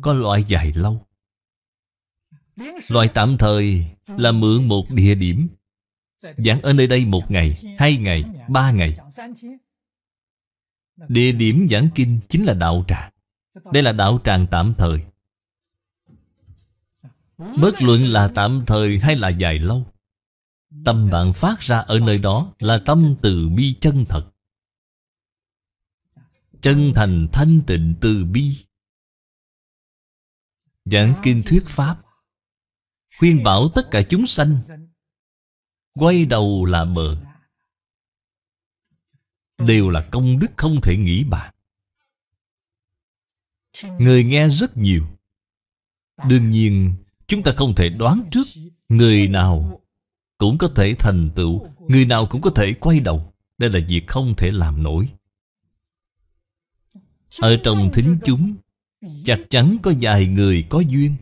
Có loại dài lâu Loại tạm thời là mượn một địa điểm Giảng ở nơi đây một ngày, hai ngày, ba ngày Địa điểm giảng kinh chính là đạo tràng Đây là đạo tràng tạm thời Bất luận là tạm thời hay là dài lâu Tâm bạn phát ra ở nơi đó Là tâm từ bi chân thật Chân thành thanh tịnh từ bi Giảng kinh thuyết pháp Khuyên bảo tất cả chúng sanh Quay đầu là bờ Đều là công đức không thể nghĩ bàn Người nghe rất nhiều Đương nhiên Chúng ta không thể đoán trước Người nào cũng có thể thành tựu Người nào cũng có thể quay đầu Đây là việc không thể làm nổi Ở trong thính chúng Chắc chắn có vài người có duyên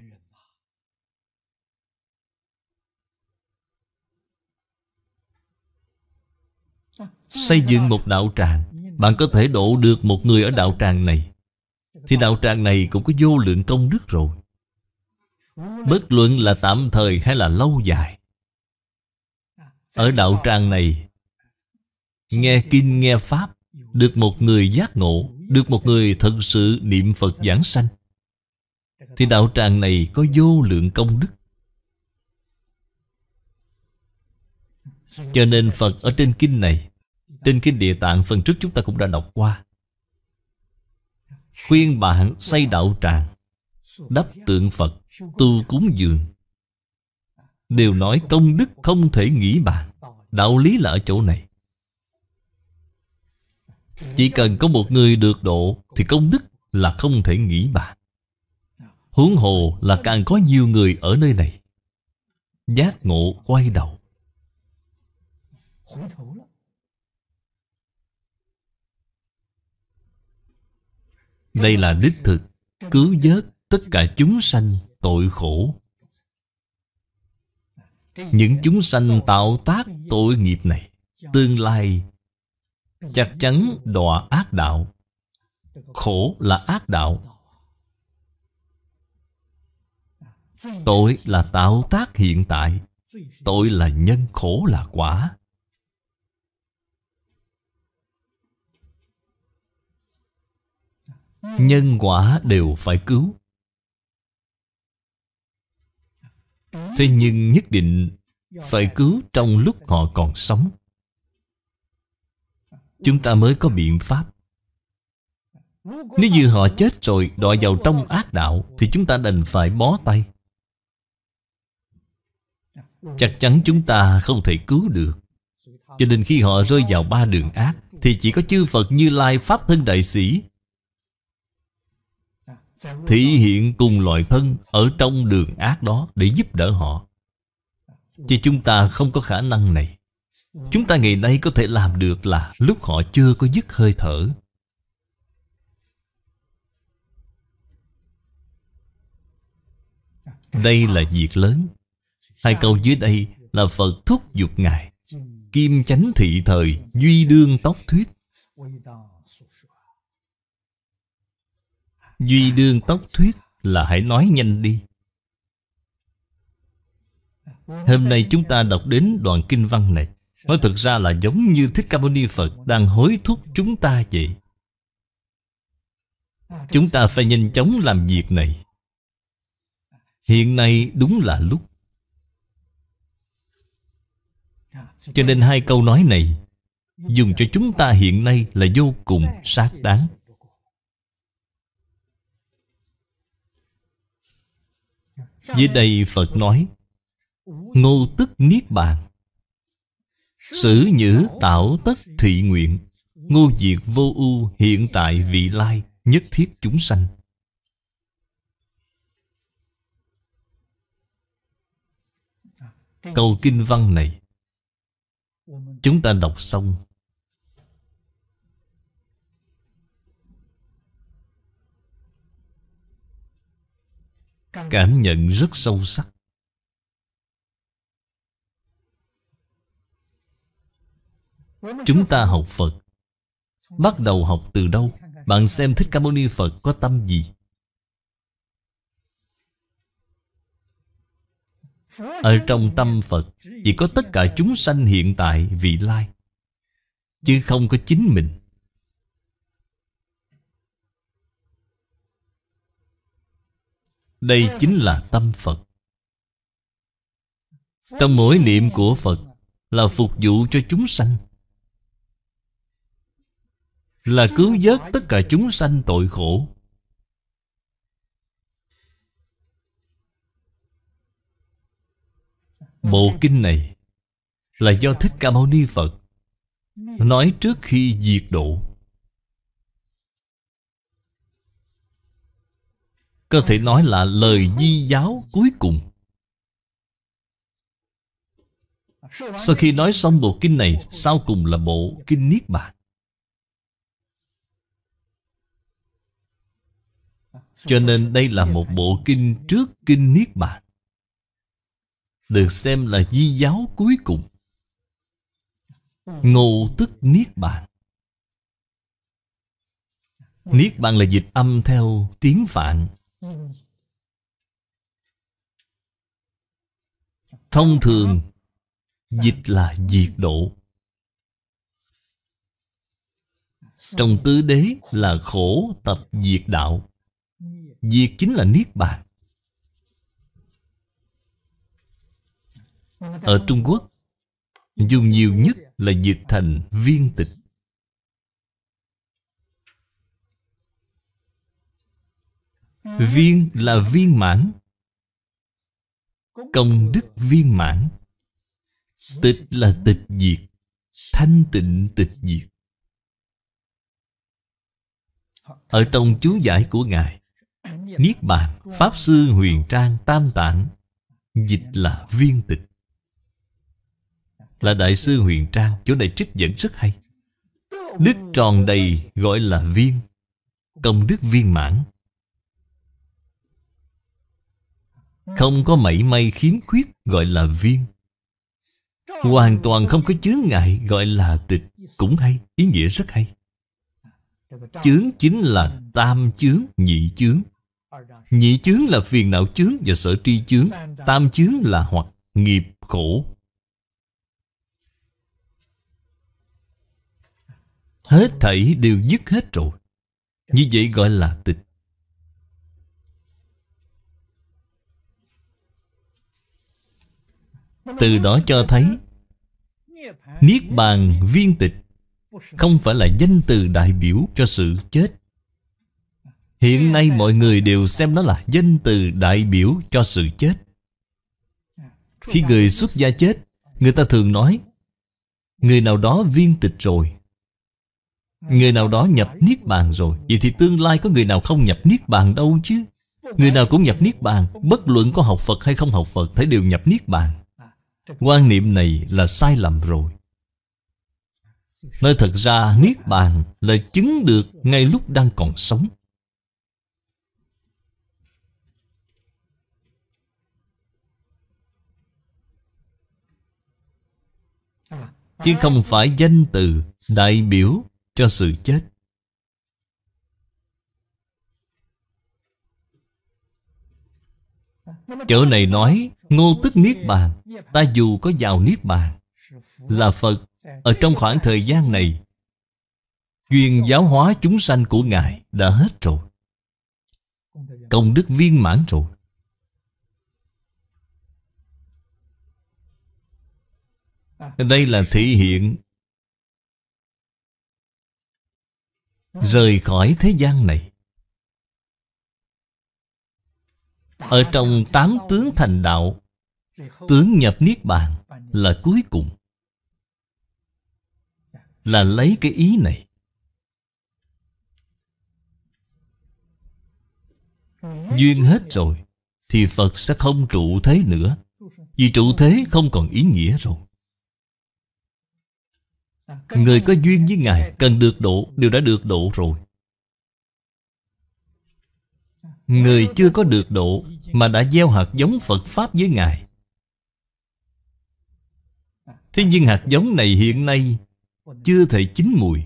Xây dựng một đạo tràng Bạn có thể độ được một người ở đạo tràng này Thì đạo tràng này cũng có vô lượng công đức rồi Bất luận là tạm thời hay là lâu dài Ở đạo tràng này Nghe kinh nghe Pháp Được một người giác ngộ Được một người thật sự niệm Phật giảng sanh Thì đạo tràng này có vô lượng công đức Cho nên Phật ở trên kinh này Trên kinh địa tạng phần trước chúng ta cũng đã đọc qua Khuyên bạn xây đạo tràng đắp tượng Phật, tu cúng dường Đều nói công đức không thể nghĩ bàn Đạo lý là ở chỗ này Chỉ cần có một người được độ Thì công đức là không thể nghĩ bàn Huống hồ là càng có nhiều người ở nơi này Giác ngộ quay đầu Đây là đích thực Cứu vớt tất cả chúng sanh tội khổ những chúng sanh tạo tác tội nghiệp này tương lai chắc chắn đọa ác đạo khổ là ác đạo tội là tạo tác hiện tại tội là nhân khổ là quả nhân quả đều phải cứu Thế nhưng nhất định phải cứu trong lúc họ còn sống Chúng ta mới có biện pháp Nếu như họ chết rồi đọa vào trong ác đạo Thì chúng ta đành phải bó tay Chắc chắn chúng ta không thể cứu được Cho nên khi họ rơi vào ba đường ác Thì chỉ có chư Phật như Lai Pháp Thân Đại Sĩ Thể hiện cùng loại thân Ở trong đường ác đó Để giúp đỡ họ Chứ chúng ta không có khả năng này Chúng ta ngày nay có thể làm được là Lúc họ chưa có dứt hơi thở Đây là việc lớn Hai câu dưới đây là Phật thúc dục Ngài Kim chánh thị thời Duy đương tóc thuyết Duy đương tốc thuyết là hãy nói nhanh đi Hôm nay chúng ta đọc đến đoạn kinh văn này Nói thực ra là giống như Thích Ca Mâu Ni Phật đang hối thúc chúng ta vậy Chúng ta phải nhanh chóng làm việc này Hiện nay đúng là lúc Cho nên hai câu nói này Dùng cho chúng ta hiện nay là vô cùng xác đáng Dưới đây Phật nói Ngô tức Niết Bàn Sử nhữ tạo tất thị nguyện Ngô diệt vô ưu hiện tại vị lai Nhất thiết chúng sanh Câu kinh văn này Chúng ta đọc xong cảm nhận rất sâu sắc chúng ta học phật bắt đầu học từ đâu bạn xem thích ca mâu ni phật có tâm gì ở trong tâm phật chỉ có tất cả chúng sanh hiện tại vị lai chứ không có chính mình Đây chính là tâm Phật Trong mỗi niệm của Phật Là phục vụ cho chúng sanh Là cứu vớt tất cả chúng sanh tội khổ Bộ kinh này Là do Thích Ca Mâu Ni Phật Nói trước khi diệt độ Có thể nói là lời di giáo cuối cùng Sau khi nói xong bộ kinh này Sau cùng là bộ kinh Niết Bàn Cho nên đây là một bộ kinh trước kinh Niết Bàn Được xem là di giáo cuối cùng Ngộ tức Niết Bàn Niết Bàn là dịch âm theo tiếng Phạn Thông thường Dịch là diệt độ Trong tứ đế là khổ tập diệt đạo Diệt chính là Niết Bàn Ở Trung Quốc Dùng nhiều nhất là dịch thành viên tịch Viên là viên mãn Công đức viên mãn Tịch là tịch diệt Thanh tịnh tịch diệt Ở trong chú giải của Ngài Niết Bàn Pháp Sư Huyền Trang Tam Tạng Dịch là viên tịch Là Đại sư Huyền Trang Chỗ này trích dẫn rất hay Đức tròn đầy gọi là viên Công đức viên mãn Không có mảy may khiếm khuyết gọi là viên Hoàn toàn không có chướng ngại gọi là tịch Cũng hay, ý nghĩa rất hay Chướng chính là tam chướng, nhị chướng Nhị chướng là phiền não chướng và sở tri chướng Tam chướng là hoặc nghiệp khổ Hết thảy đều dứt hết rồi Như vậy gọi là tịch Từ đó cho thấy Niết bàn viên tịch Không phải là danh từ đại biểu cho sự chết Hiện nay mọi người đều xem nó là danh từ đại biểu cho sự chết Khi người xuất gia chết Người ta thường nói Người nào đó viên tịch rồi Người nào đó nhập Niết Bàn rồi Vậy thì tương lai có người nào không nhập Niết Bàn đâu chứ Người nào cũng nhập Niết Bàn Bất luận có học Phật hay không học Phật Thấy đều nhập Niết Bàn Quan niệm này là sai lầm rồi Nơi thật ra Niết Bàn là chứng được ngay lúc đang còn sống Chứ không phải danh từ đại biểu cho sự chết Chỗ này nói Ngô tức Niết Bàn Ta dù có vào Niết Bàn Là Phật Ở trong khoảng thời gian này Chuyên giáo hóa chúng sanh của Ngài đã hết rồi Công đức viên mãn rồi Đây là thị hiện Rời khỏi thế gian này Ở trong tám tướng thành đạo Tướng nhập Niết Bàn là cuối cùng dạ. Là lấy cái ý này Duyên hết rồi Thì Phật sẽ không trụ thế nữa Vì trụ thế không còn ý nghĩa rồi dạ, Người có duyên với Ngài Cần được độ Đều đã được độ rồi dạ. Người chưa có được độ Mà đã gieo hạt giống Phật Pháp với Ngài Thế nhưng hạt giống này hiện nay Chưa thể chín mùi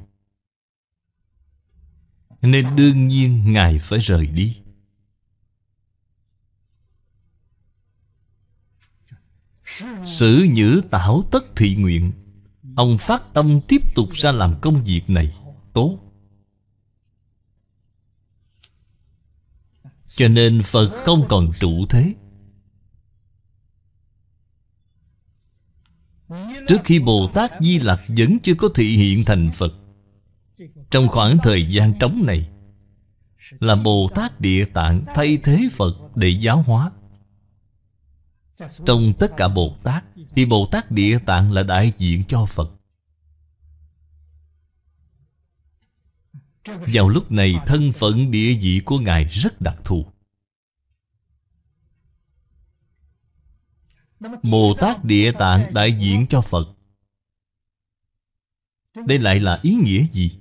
Nên đương nhiên Ngài phải rời đi Sử nhữ tảo tất thị nguyện Ông phát tâm tiếp tục ra làm công việc này Tốt Cho nên Phật không còn trụ thế Trước khi Bồ Tát Di Lặc vẫn chưa có thị hiện thành Phật Trong khoảng thời gian trống này Là Bồ Tát Địa Tạng thay thế Phật để giáo hóa Trong tất cả Bồ Tát Thì Bồ Tát Địa Tạng là đại diện cho Phật Vào lúc này thân phận địa vị của Ngài rất đặc thù Bồ Tát Địa Tạng đại diện cho Phật Đây lại là ý nghĩa gì?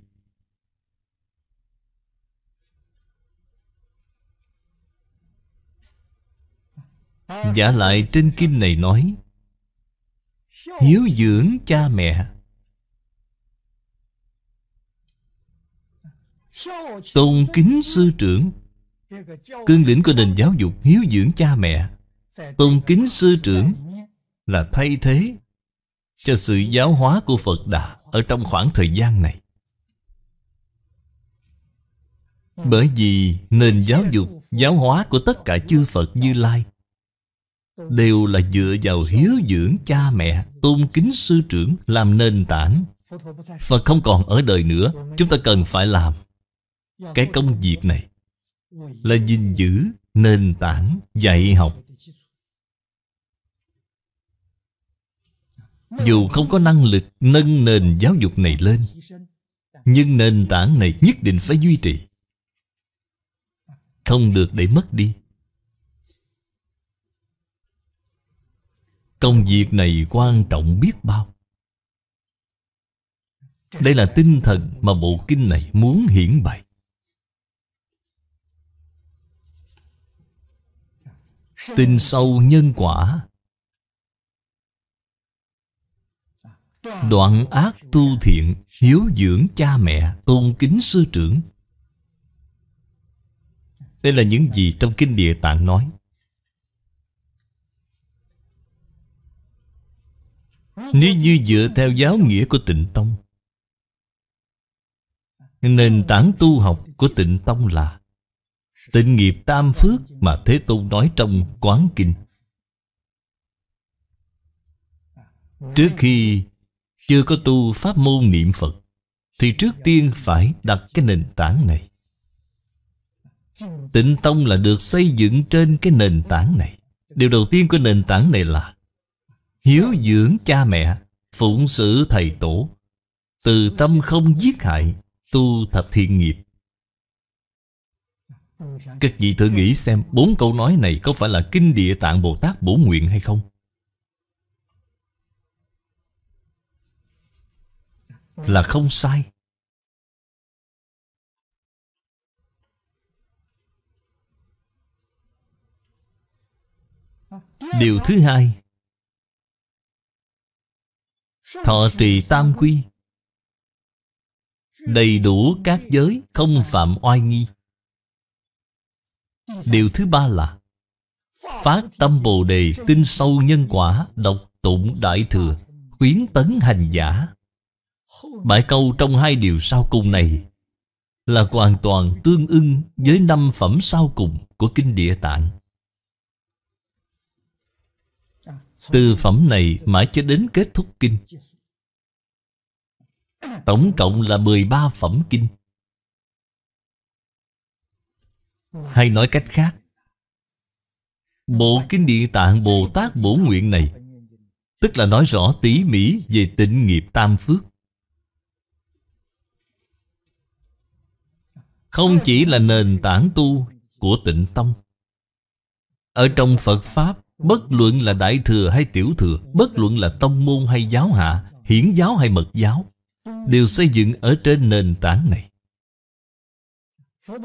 Giả lại trên kinh này nói Hiếu dưỡng cha mẹ Tôn kính sư trưởng Cương lĩnh của nền giáo dục hiếu dưỡng cha mẹ Tôn kính sư trưởng là thay thế cho sự giáo hóa của Phật Đà ở trong khoảng thời gian này. Bởi vì nền giáo dục, giáo hóa của tất cả chư Phật Như Lai đều là dựa vào hiếu dưỡng cha mẹ, tôn kính sư trưởng làm nền tảng. Phật không còn ở đời nữa, chúng ta cần phải làm cái công việc này là gìn giữ nền tảng dạy học Dù không có năng lực nâng nền giáo dục này lên Nhưng nền tảng này nhất định phải duy trì Không được để mất đi Công việc này quan trọng biết bao Đây là tinh thần mà bộ kinh này muốn hiển bày Tin sâu nhân quả Đoạn ác tu thiện Hiếu dưỡng cha mẹ Tôn kính sư trưởng Đây là những gì trong Kinh Địa Tạng nói Nếu như dựa theo giáo nghĩa của tịnh tông Nền tảng tu học của tịnh tông là Tịnh nghiệp tam phước mà Thế Tôn nói trong Quán Kinh Trước khi chưa có tu pháp môn niệm Phật thì trước tiên phải đặt cái nền tảng này. Tịnh Tông là được xây dựng trên cái nền tảng này. Điều đầu tiên của nền tảng này là hiếu dưỡng cha mẹ, phụng sự thầy tổ, từ tâm không giết hại, tu thập thiện nghiệp. Các vị thử nghĩ xem bốn câu nói này có phải là kinh địa tạng Bồ Tát bổ nguyện hay không? là không sai. Điều thứ hai Thọ trì tam quy Đầy đủ các giới không phạm oai nghi Điều thứ ba là Phát tâm Bồ Đề tin sâu nhân quả Độc tụng Đại Thừa Khuyến tấn hành giả Bãi câu trong hai điều sau cùng này là hoàn toàn tương ưng với năm phẩm sau cùng của Kinh Địa Tạng. Từ phẩm này mãi cho đến kết thúc kinh Tổng cộng là 13 phẩm kinh Hay nói cách khác Bộ Kinh Địa Tạng Bồ Tát Bổ Nguyện này Tức là nói rõ tỉ mỉ về tịnh nghiệp tam phước không chỉ là nền tảng tu của tịnh tông ở trong phật pháp bất luận là đại thừa hay tiểu thừa bất luận là tông môn hay giáo hạ hiển giáo hay mật giáo đều xây dựng ở trên nền tảng này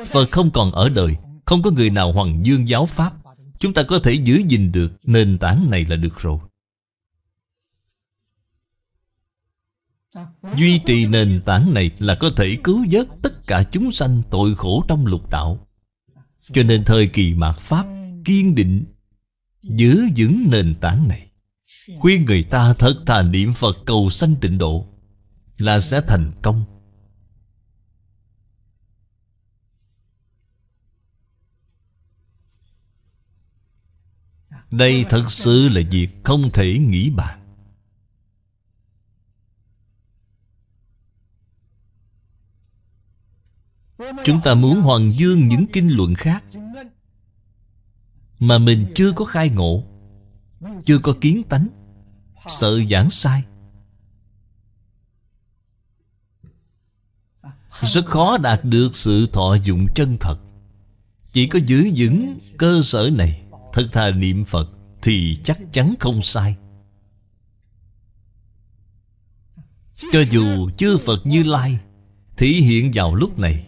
phật không còn ở đời không có người nào hoàng dương giáo pháp chúng ta có thể giữ gìn được nền tảng này là được rồi Duy trì nền tảng này là có thể cứu vớt tất cả chúng sanh tội khổ trong lục đạo Cho nên thời kỳ mạt Pháp kiên định giữ vững nền tảng này Khuyên người ta thật thà niệm Phật cầu sanh tịnh độ Là sẽ thành công Đây thật sự là việc không thể nghĩ bàn Chúng ta muốn hoàn dương những kinh luận khác Mà mình chưa có khai ngộ Chưa có kiến tánh Sợ giảng sai Rất khó đạt được sự thọ dụng chân thật Chỉ có giữ vững cơ sở này Thật thà niệm Phật Thì chắc chắn không sai Cho dù chư Phật như Lai Thể hiện vào lúc này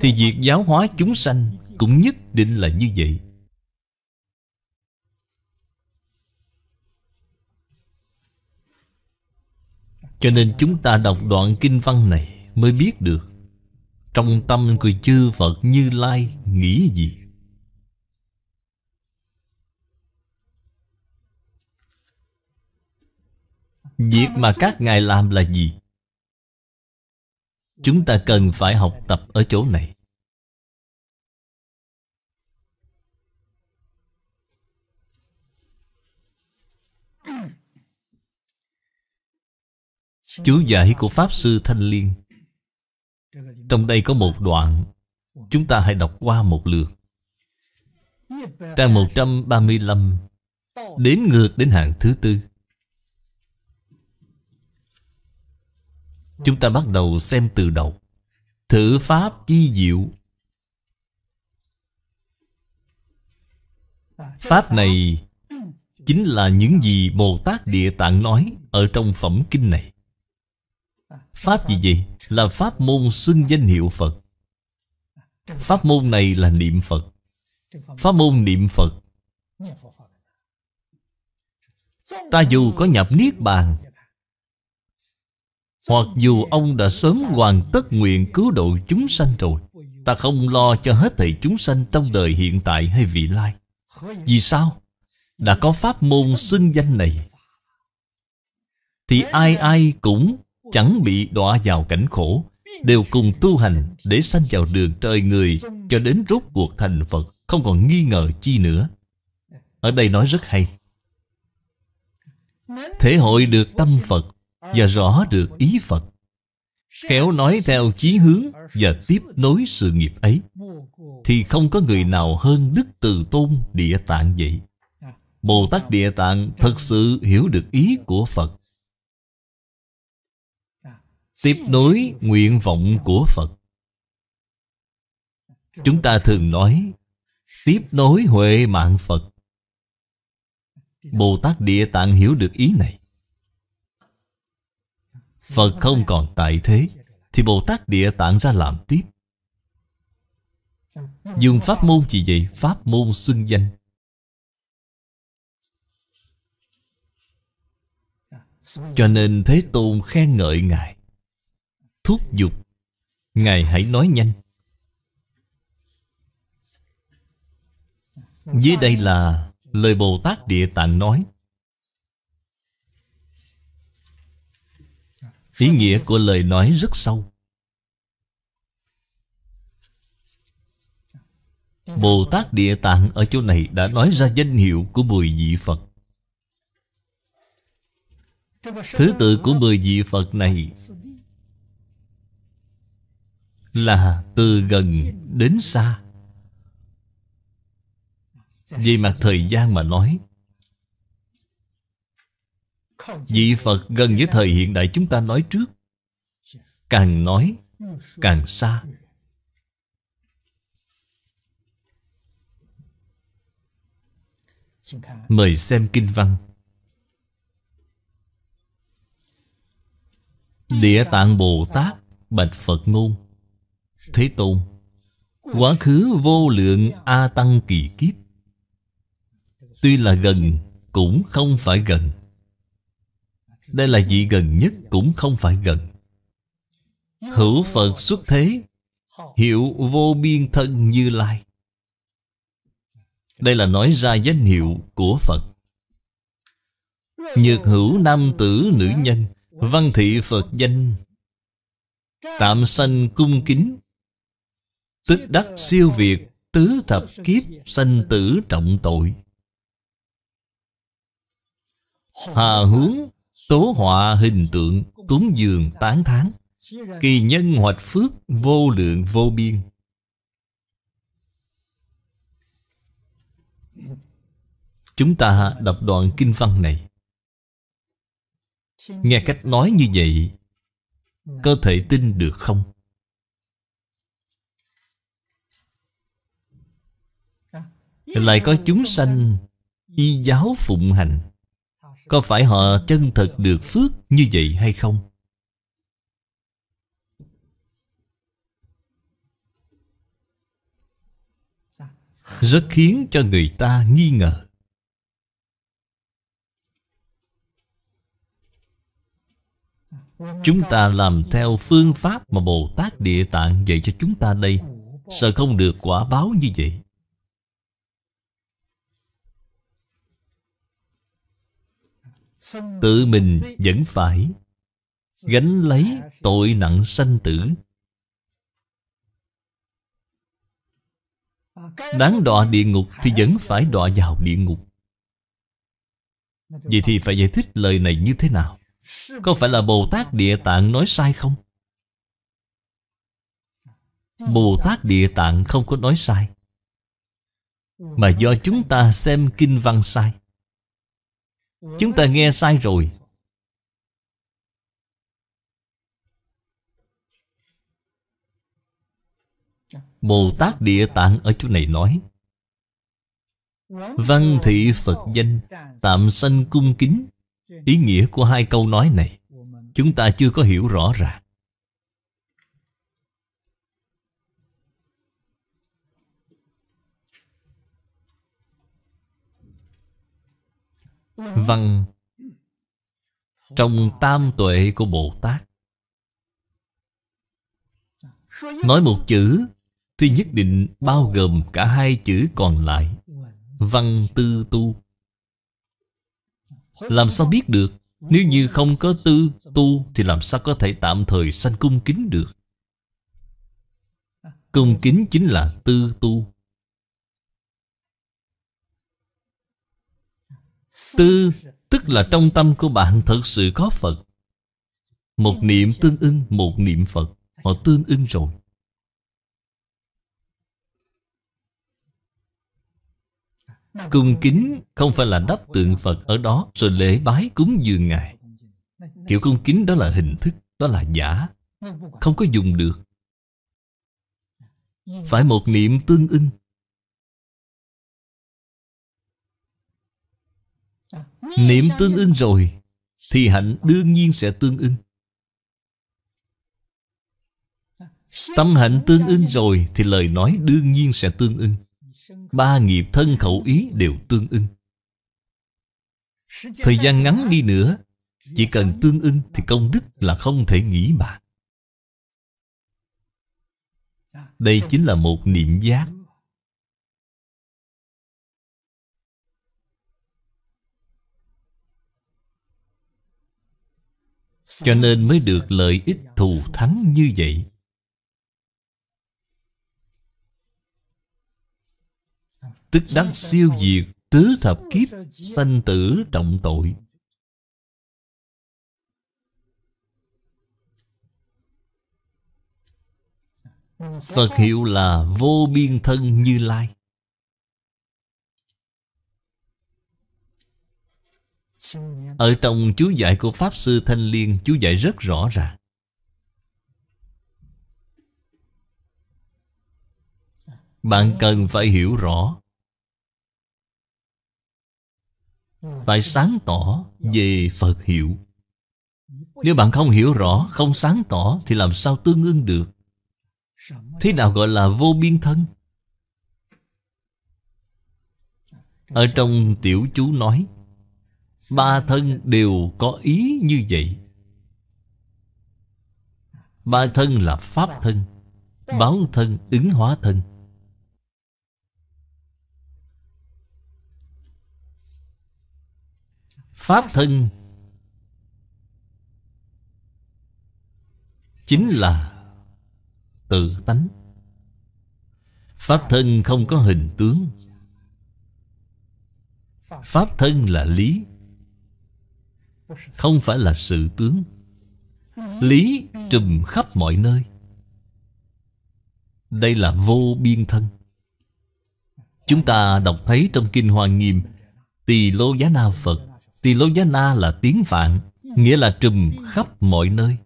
thì việc giáo hóa chúng sanh Cũng nhất định là như vậy Cho nên chúng ta đọc đoạn kinh văn này Mới biết được Trong tâm của chư Phật Như Lai nghĩ gì Việc mà các ngài làm là gì? Chúng ta cần phải học tập ở chỗ này Chú giải của Pháp Sư Thanh Liên Trong đây có một đoạn Chúng ta hãy đọc qua một lượt Trang 135 Đến ngược đến hàng thứ tư Chúng ta bắt đầu xem từ đầu Thử pháp chi diệu Pháp này Chính là những gì Bồ Tát Địa Tạng nói Ở trong phẩm kinh này Pháp gì vậy? Là pháp môn xưng danh hiệu Phật Pháp môn này là niệm Phật Pháp môn niệm Phật Ta dù có nhập Niết Bàn hoặc dù ông đã sớm hoàn tất nguyện cứu độ chúng sanh rồi Ta không lo cho hết thảy chúng sanh trong đời hiện tại hay vị lai Vì sao? Đã có pháp môn xưng danh này Thì ai ai cũng chẳng bị đọa vào cảnh khổ Đều cùng tu hành để sanh vào đường trời người Cho đến rốt cuộc thành Phật Không còn nghi ngờ chi nữa Ở đây nói rất hay Thể hội được tâm Phật và rõ được ý Phật Khéo nói theo chí hướng và tiếp nối sự nghiệp ấy Thì không có người nào hơn Đức Từ Tôn Địa Tạng vậy Bồ Tát Địa Tạng thật sự hiểu được ý của Phật Tiếp nối nguyện vọng của Phật Chúng ta thường nói Tiếp nối huệ mạng Phật Bồ Tát Địa Tạng hiểu được ý này Phật không còn tại thế Thì Bồ Tát Địa Tạng ra làm tiếp Dùng pháp môn gì vậy? Pháp môn xưng danh Cho nên Thế Tôn khen ngợi Ngài Thúc giục Ngài hãy nói nhanh Dưới đây là lời Bồ Tát Địa Tạng nói Ý nghĩa của lời nói rất sâu Bồ Tát Địa Tạng ở chỗ này đã nói ra danh hiệu của mười vị Phật Thứ tự của mười vị Phật này Là từ gần đến xa Về mặt thời gian mà nói Vị Phật gần với thời hiện đại chúng ta nói trước Càng nói càng xa Mời xem kinh văn Địa Tạng Bồ Tát Bạch Phật Ngôn Thế Tôn Quá khứ vô lượng A Tăng kỳ kiếp Tuy là gần Cũng không phải gần đây là vị gần nhất cũng không phải gần Hữu Phật xuất thế Hiệu vô biên thân như lai Đây là nói ra danh hiệu của Phật Nhược hữu nam tử nữ nhân Văn thị Phật danh Tạm sanh cung kính Tức đắc siêu việt Tứ thập kiếp sanh tử trọng tội Hà hướng Số họa hình tượng Cúng dường tán thán Kỳ nhân hoạch phước Vô lượng vô biên Chúng ta đọc đoạn kinh văn này Nghe cách nói như vậy Có thể tin được không? Lại có chúng sanh Y giáo phụng hành có phải họ chân thật được phước như vậy hay không? Rất khiến cho người ta nghi ngờ Chúng ta làm theo phương pháp mà Bồ Tát Địa Tạng dạy cho chúng ta đây Sợ không được quả báo như vậy Tự mình vẫn phải Gánh lấy tội nặng sanh tử Đáng đọa địa ngục thì vẫn phải đọa vào địa ngục Vậy thì phải giải thích lời này như thế nào Có phải là Bồ Tát Địa Tạng nói sai không? Bồ Tát Địa Tạng không có nói sai Mà do chúng ta xem kinh văn sai Chúng ta nghe sai rồi Bồ Tát Địa Tạng ở chỗ này nói Văn thị Phật danh Tạm sanh cung kính Ý nghĩa của hai câu nói này Chúng ta chưa có hiểu rõ ràng văn vâng. trong tam tuệ của Bồ Tát. Nói một chữ thì nhất định bao gồm cả hai chữ còn lại. Văn tư tu. Làm sao biết được nếu như không có tư tu thì làm sao có thể tạm thời sanh cung kính được? Cung kính chính là tư tu. Tư tức là trong tâm của bạn thật sự có Phật Một niệm tương ưng một niệm Phật Họ tương ưng rồi Cung kính không phải là đắp tượng Phật ở đó Rồi lễ bái cúng dường Ngài Kiểu cung kính đó là hình thức Đó là giả Không có dùng được Phải một niệm tương ưng Niệm tương ưng rồi Thì hạnh đương nhiên sẽ tương ưng Tâm hạnh tương ưng rồi Thì lời nói đương nhiên sẽ tương ưng Ba nghiệp thân khẩu ý đều tương ưng Thời gian ngắn đi nữa Chỉ cần tương ưng Thì công đức là không thể nghĩ bàn Đây chính là một niệm giác Cho nên mới được lợi ích thù thắng như vậy Tức đắc siêu diệt tứ thập kiếp sanh tử trọng tội Phật hiệu là vô biên thân như lai Ở trong chú giải của Pháp Sư Thanh Liên Chú giải rất rõ ràng Bạn cần phải hiểu rõ Phải sáng tỏ về Phật hiểu Nếu bạn không hiểu rõ, không sáng tỏ Thì làm sao tương ưng được Thế nào gọi là vô biên thân? Ở trong tiểu chú nói Ba thân đều có ý như vậy Ba thân là pháp thân Báo thân ứng hóa thân Pháp thân Chính là tự tánh Pháp thân không có hình tướng Pháp thân là lý không phải là sự tướng lý trùm khắp mọi nơi đây là vô biên thân chúng ta đọc thấy trong kinh hoa nghiêm tỳ lô giá na phật tỳ lô giá na là tiếng phạn nghĩa là trùm khắp mọi nơi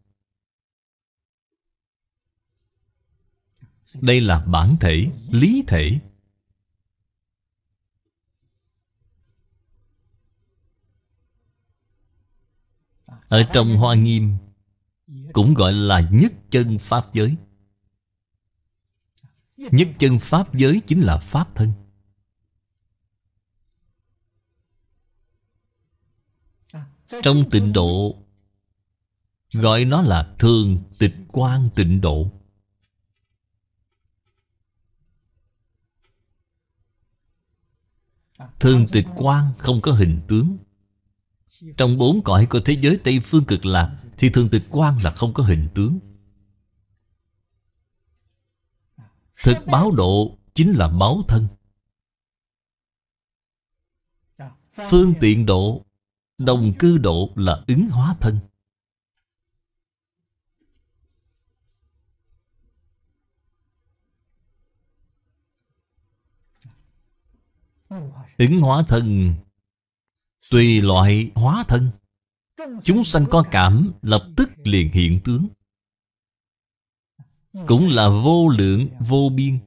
đây là bản thể lý thể Ở trong Hoa Nghiêm Cũng gọi là nhất chân Pháp giới Nhất chân Pháp giới chính là Pháp thân Trong tịnh độ Gọi nó là thường tịch quan tịnh độ Thường tịch quan không có hình tướng trong bốn cõi của thế giới Tây Phương cực lạc Thì thường tịch quan là không có hình tướng Thực báo độ chính là báo thân Phương tiện độ Đồng cư độ là ứng hóa thân Ứng hóa thân Tùy loại hóa thân Chúng sanh có cảm lập tức liền hiện tướng Cũng là vô lượng vô biên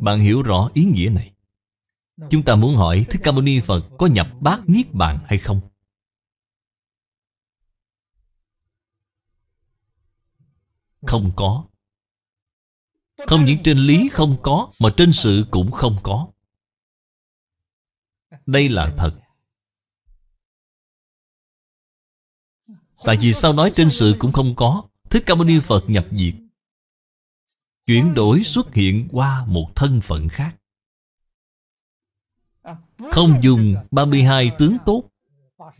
Bạn hiểu rõ ý nghĩa này Chúng ta muốn hỏi Thích Ca Mâu Ni Phật có nhập bát Niết Bàn hay không? Không có Không những trên lý không có Mà trên sự cũng không có đây là thật Tại vì sao nói trên sự cũng không có Thích Ca Mâu Ni Phật nhập diệt Chuyển đổi xuất hiện qua một thân phận khác Không dùng 32 tướng tốt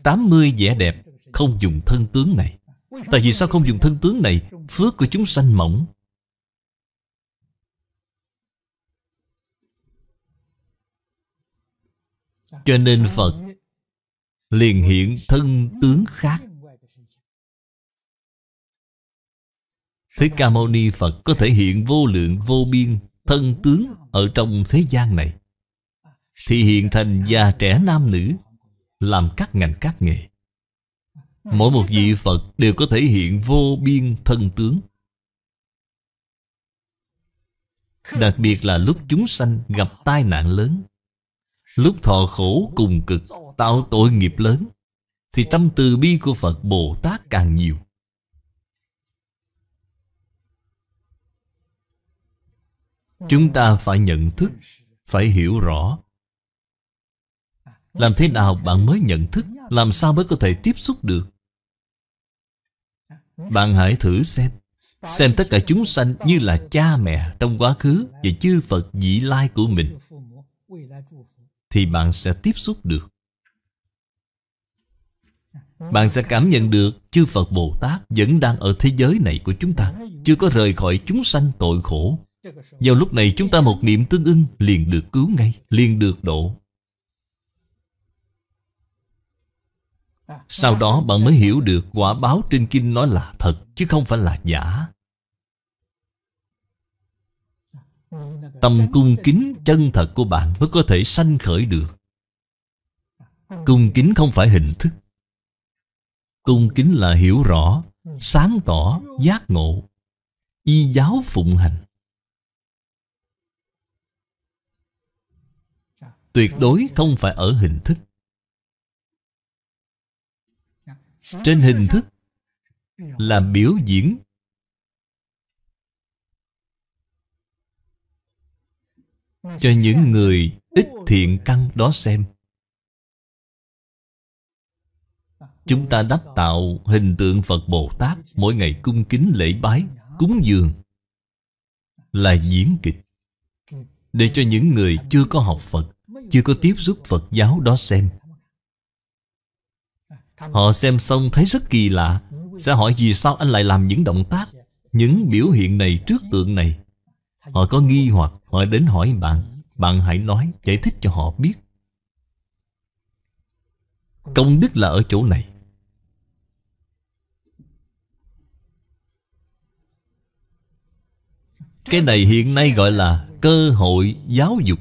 80 vẻ đẹp Không dùng thân tướng này Tại vì sao không dùng thân tướng này Phước của chúng sanh mỏng Cho nên Phật liền hiện thân tướng khác Thế Ca Mâu Ni Phật có thể hiện vô lượng vô biên thân tướng ở trong thế gian này Thì hiện thành già trẻ nam nữ làm các ngành các nghề Mỗi một vị Phật đều có thể hiện vô biên thân tướng Đặc biệt là lúc chúng sanh gặp tai nạn lớn Lúc thọ khổ cùng cực Tạo tội nghiệp lớn Thì tâm từ bi của Phật Bồ Tát càng nhiều Chúng ta phải nhận thức Phải hiểu rõ Làm thế nào bạn mới nhận thức Làm sao mới có thể tiếp xúc được Bạn hãy thử xem Xem tất cả chúng sanh như là cha mẹ trong quá khứ Và chư Phật dị lai của mình thì bạn sẽ tiếp xúc được. Ừ. Bạn sẽ cảm nhận được chư Phật Bồ Tát vẫn đang ở thế giới này của chúng ta, chưa có rời khỏi chúng sanh tội khổ. Vào lúc này chúng ta một niệm tương ưng liền được cứu ngay, liền được độ. Sau đó bạn mới hiểu được quả báo trên kinh nói là thật chứ không phải là giả. Tâm cung kính chân thật của bạn mới có thể sanh khởi được Cung kính không phải hình thức Cung kính là hiểu rõ, sáng tỏ, giác ngộ Y giáo phụng hành Tuyệt đối không phải ở hình thức Trên hình thức Là biểu diễn cho những người ít thiện căn đó xem chúng ta đắp tạo hình tượng phật bồ tát mỗi ngày cung kính lễ bái cúng dường là diễn kịch để cho những người chưa có học phật chưa có tiếp xúc phật giáo đó xem họ xem xong thấy rất kỳ lạ sẽ hỏi vì sao anh lại làm những động tác những biểu hiện này trước tượng này Họ có nghi hoặc Họ đến hỏi bạn Bạn hãy nói giải thích cho họ biết Công đức là ở chỗ này Cái này hiện nay gọi là cơ hội giáo dục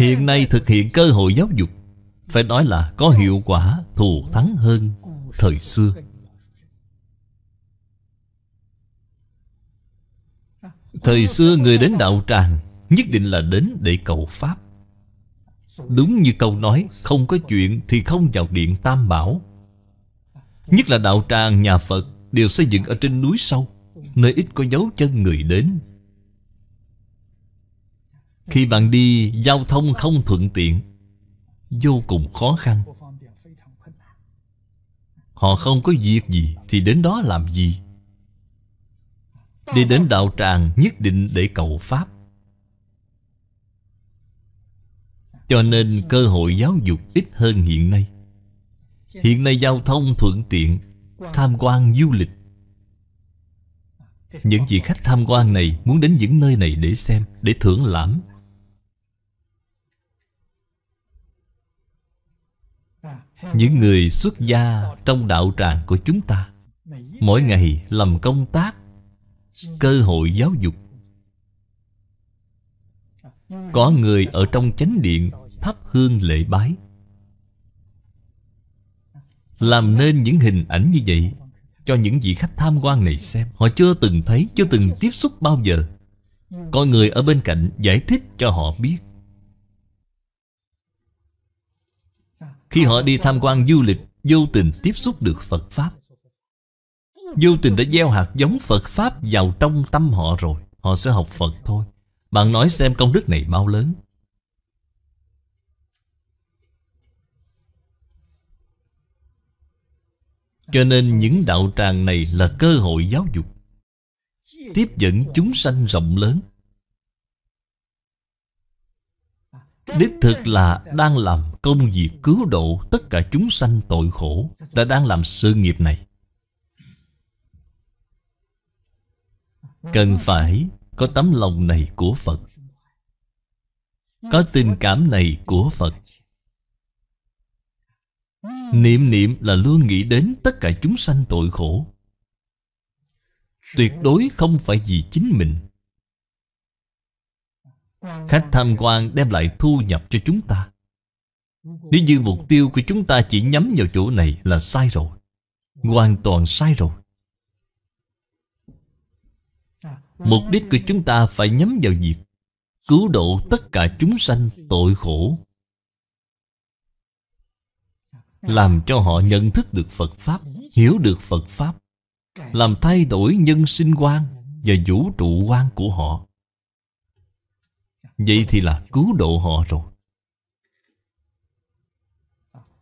Hiện nay thực hiện cơ hội giáo dục Phải nói là có hiệu quả thù thắng hơn thời xưa Thời xưa người đến đạo tràng Nhất định là đến để cầu Pháp Đúng như câu nói Không có chuyện thì không vào điện Tam Bảo Nhất là đạo tràng nhà Phật Đều xây dựng ở trên núi sâu Nơi ít có dấu chân người đến Khi bạn đi Giao thông không thuận tiện Vô cùng khó khăn Họ không có việc gì Thì đến đó làm gì Đi đến đạo tràng nhất định để cầu Pháp Cho nên cơ hội giáo dục ít hơn hiện nay Hiện nay giao thông thuận tiện Tham quan du lịch Những vị khách tham quan này Muốn đến những nơi này để xem Để thưởng lãm Những người xuất gia trong đạo tràng của chúng ta Mỗi ngày làm công tác cơ hội giáo dục có người ở trong chánh điện thắp hương lễ bái làm nên những hình ảnh như vậy cho những vị khách tham quan này xem họ chưa từng thấy chưa từng tiếp xúc bao giờ có người ở bên cạnh giải thích cho họ biết khi họ đi tham quan du lịch vô tình tiếp xúc được phật pháp Vô tình đã gieo hạt giống Phật Pháp vào trong tâm họ rồi Họ sẽ học Phật thôi Bạn nói xem công đức này bao lớn Cho nên những đạo tràng này là cơ hội giáo dục Tiếp dẫn chúng sanh rộng lớn Đích thực là đang làm công việc cứu độ tất cả chúng sanh tội khổ Ta đang làm sự nghiệp này Cần phải có tấm lòng này của Phật Có tình cảm này của Phật Niệm niệm là luôn nghĩ đến tất cả chúng sanh tội khổ Tuyệt đối không phải vì chính mình Khách tham quan đem lại thu nhập cho chúng ta Nếu như mục tiêu của chúng ta chỉ nhắm vào chỗ này là sai rồi Hoàn toàn sai rồi Mục đích của chúng ta phải nhắm vào việc Cứu độ tất cả chúng sanh tội khổ Làm cho họ nhận thức được Phật Pháp Hiểu được Phật Pháp Làm thay đổi nhân sinh quan Và vũ trụ quan của họ Vậy thì là cứu độ họ rồi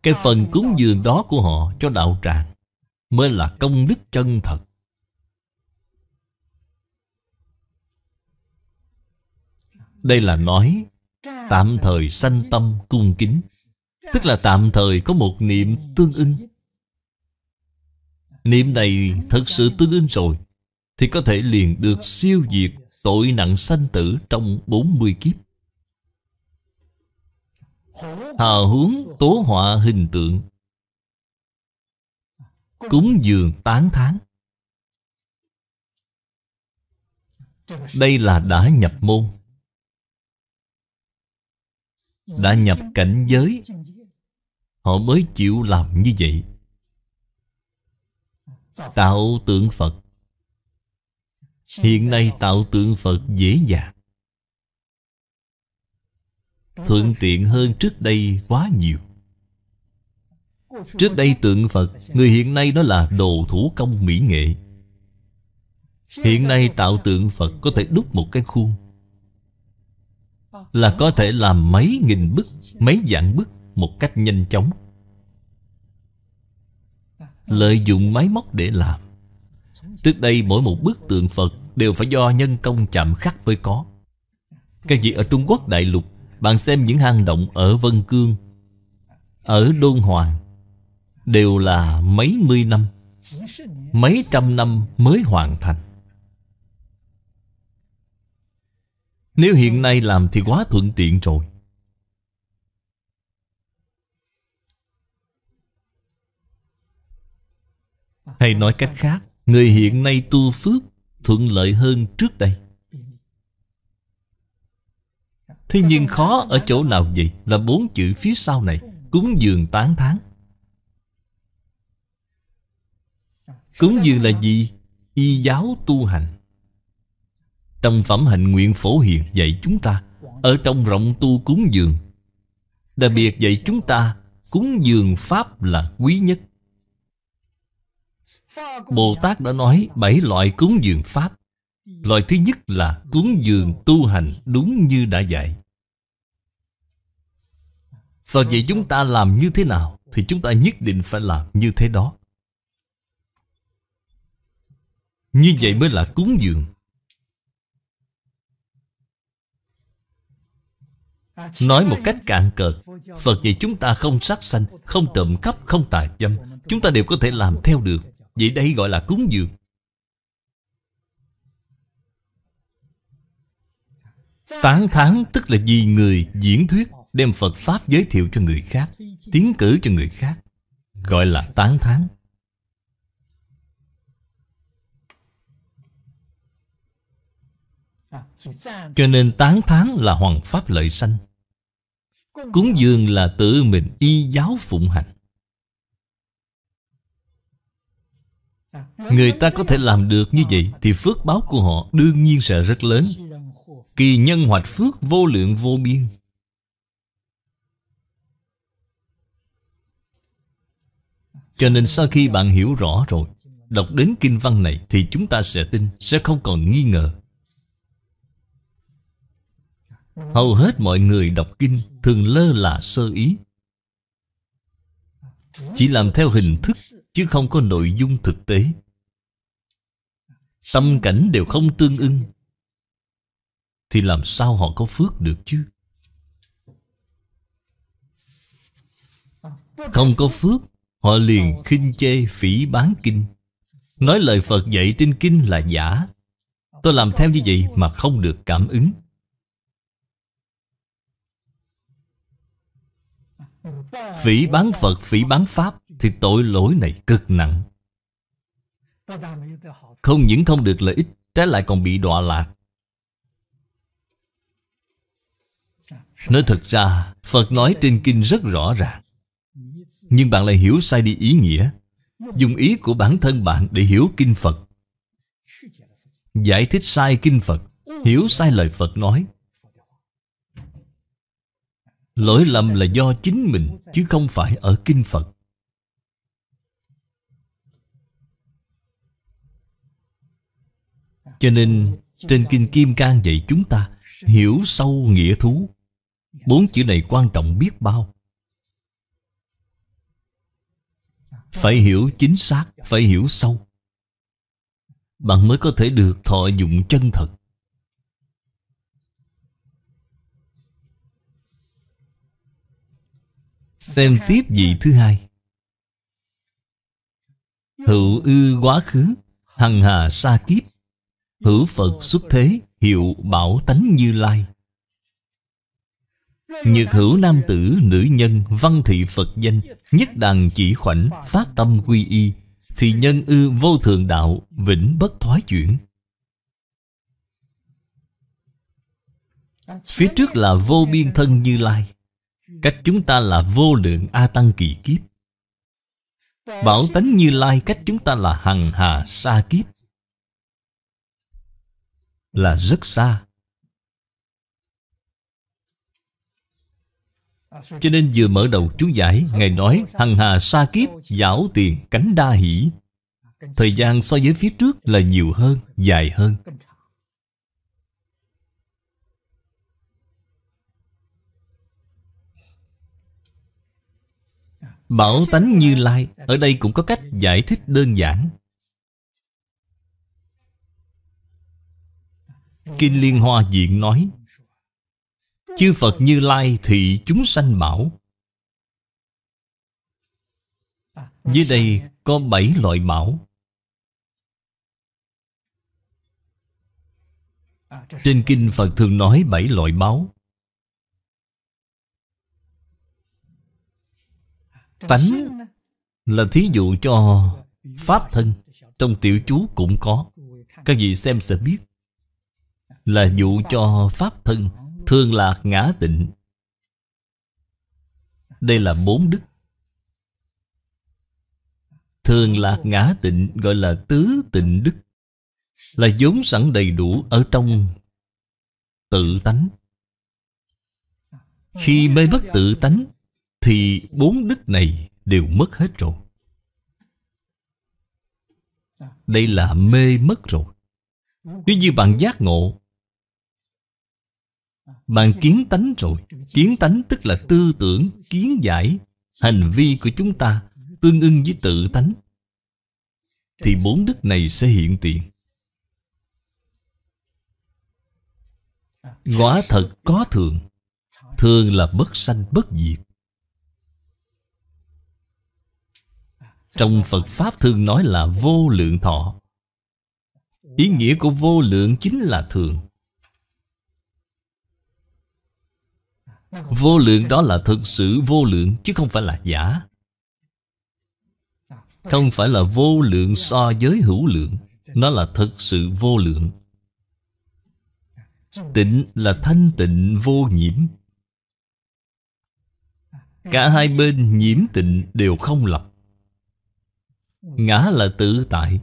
Cái phần cúng dường đó của họ cho đạo tràng Mới là công đức chân thật Đây là nói tạm thời sanh tâm cung kính Tức là tạm thời có một niệm tương ưng Niệm này thật sự tương ưng rồi Thì có thể liền được siêu diệt tội nặng sanh tử trong 40 kiếp Hà hướng tố họa hình tượng Cúng dường tán tháng Đây là đã nhập môn đã nhập cảnh giới họ mới chịu làm như vậy tạo tượng phật hiện nay tạo tượng phật dễ dàng thuận tiện hơn trước đây quá nhiều trước đây tượng phật người hiện nay đó là đồ thủ công mỹ nghệ hiện nay tạo tượng phật có thể đúc một cái khuôn là có thể làm mấy nghìn bức, mấy vạn bức một cách nhanh chóng. Lợi dụng máy móc để làm. Trước đây mỗi một bức tượng Phật đều phải do nhân công chạm khắc mới có. Cái gì ở Trung Quốc đại lục, bạn xem những hang động ở Vân Cương, ở Đôn Hoàng, đều là mấy mươi năm, mấy trăm năm mới hoàn thành. Nếu hiện nay làm thì quá thuận tiện rồi Hay nói cách khác Người hiện nay tu phước thuận lợi hơn trước đây Thế nhưng khó ở chỗ nào vậy Là bốn chữ phía sau này Cúng dường tán tháng Cúng dường là gì? Y giáo tu hành trong phẩm hạnh nguyện phổ hiền dạy chúng ta Ở trong rộng tu cúng dường Đặc biệt dạy chúng ta Cúng dường Pháp là quý nhất Bồ Tát đã nói bảy loại cúng dường Pháp Loại thứ nhất là cúng dường tu hành đúng như đã dạy và dạy chúng ta làm như thế nào Thì chúng ta nhất định phải làm như thế đó Như vậy mới là cúng dường Nói một cách cạn cợt Phật dạy chúng ta không sát sanh Không trộm cắp, không tà dâm Chúng ta đều có thể làm theo được Vậy đây gọi là cúng dường Tán thán tức là vì người diễn thuyết Đem Phật Pháp giới thiệu cho người khác Tiến cử cho người khác Gọi là tán thán Cho nên tán thán là hoàng pháp lợi sanh Cúng dường là tự mình y giáo phụng hành Người ta có thể làm được như vậy Thì phước báo của họ đương nhiên sẽ rất lớn Kỳ nhân hoạch phước vô lượng vô biên Cho nên sau khi bạn hiểu rõ rồi Đọc đến kinh văn này Thì chúng ta sẽ tin Sẽ không còn nghi ngờ Hầu hết mọi người đọc kinh thường lơ là sơ ý Chỉ làm theo hình thức chứ không có nội dung thực tế Tâm cảnh đều không tương ưng Thì làm sao họ có phước được chứ Không có phước Họ liền khinh chê phỉ bán kinh Nói lời Phật dạy trên kinh là giả Tôi làm theo như vậy mà không được cảm ứng Phỉ bán Phật, phỉ bán Pháp Thì tội lỗi này cực nặng Không những không được lợi ích Trái lại còn bị đọa lạc Nói thật ra Phật nói trên kinh rất rõ ràng Nhưng bạn lại hiểu sai đi ý nghĩa Dùng ý của bản thân bạn để hiểu kinh Phật Giải thích sai kinh Phật Hiểu sai lời Phật nói Lỗi lầm là do chính mình Chứ không phải ở Kinh Phật Cho nên trên Kinh Kim Cang dạy chúng ta Hiểu sâu nghĩa thú Bốn chữ này quan trọng biết bao Phải hiểu chính xác Phải hiểu sâu Bạn mới có thể được thọ dụng chân thật Xem tiếp vị thứ hai Hữu ư quá khứ Hằng hà sa kiếp Hữu Phật xuất thế Hiệu bảo tánh như lai Nhược hữu nam tử nữ nhân Văn thị Phật danh Nhất đàn chỉ khoảnh Phát tâm quy y Thì nhân ư vô thường đạo Vĩnh bất thoái chuyển Phía trước là vô biên thân như lai Cách chúng ta là vô lượng A Tăng kỳ kiếp Bảo tánh Như Lai cách chúng ta là hằng hà xa kiếp Là rất xa Cho nên vừa mở đầu chú giải Ngài nói hằng hà xa kiếp Giảo tiền cánh đa hỷ Thời gian so với phía trước là nhiều hơn Dài hơn Bảo tánh Như Lai Ở đây cũng có cách giải thích đơn giản Kinh Liên Hoa Diện nói Chư Phật Như Lai thì chúng sanh bảo Dưới đây có bảy loại bảo Trên kinh Phật thường nói bảy loại báo tánh là thí dụ cho pháp thân trong tiểu chú cũng có các vị xem sẽ biết là dụ cho pháp thân thường lạc ngã tịnh đây là bốn đức Thường lạc ngã tịnh gọi là tứ tịnh đức Là vốn sẵn đầy đủ ở trong tự tánh Khi mê mất tự tánh thì bốn đức này đều mất hết rồi đây là mê mất rồi nếu như bạn giác ngộ bạn kiến tánh rồi kiến tánh tức là tư tưởng kiến giải hành vi của chúng ta tương ưng với tự tánh thì bốn đức này sẽ hiện tiền quả thật có thường thường là bất sanh bất diệt Trong Phật Pháp thường nói là vô lượng thọ Ý nghĩa của vô lượng chính là thường Vô lượng đó là thực sự vô lượng chứ không phải là giả Không phải là vô lượng so với hữu lượng Nó là thực sự vô lượng Tịnh là thanh tịnh vô nhiễm Cả hai bên nhiễm tịnh đều không lập Ngã là tự tại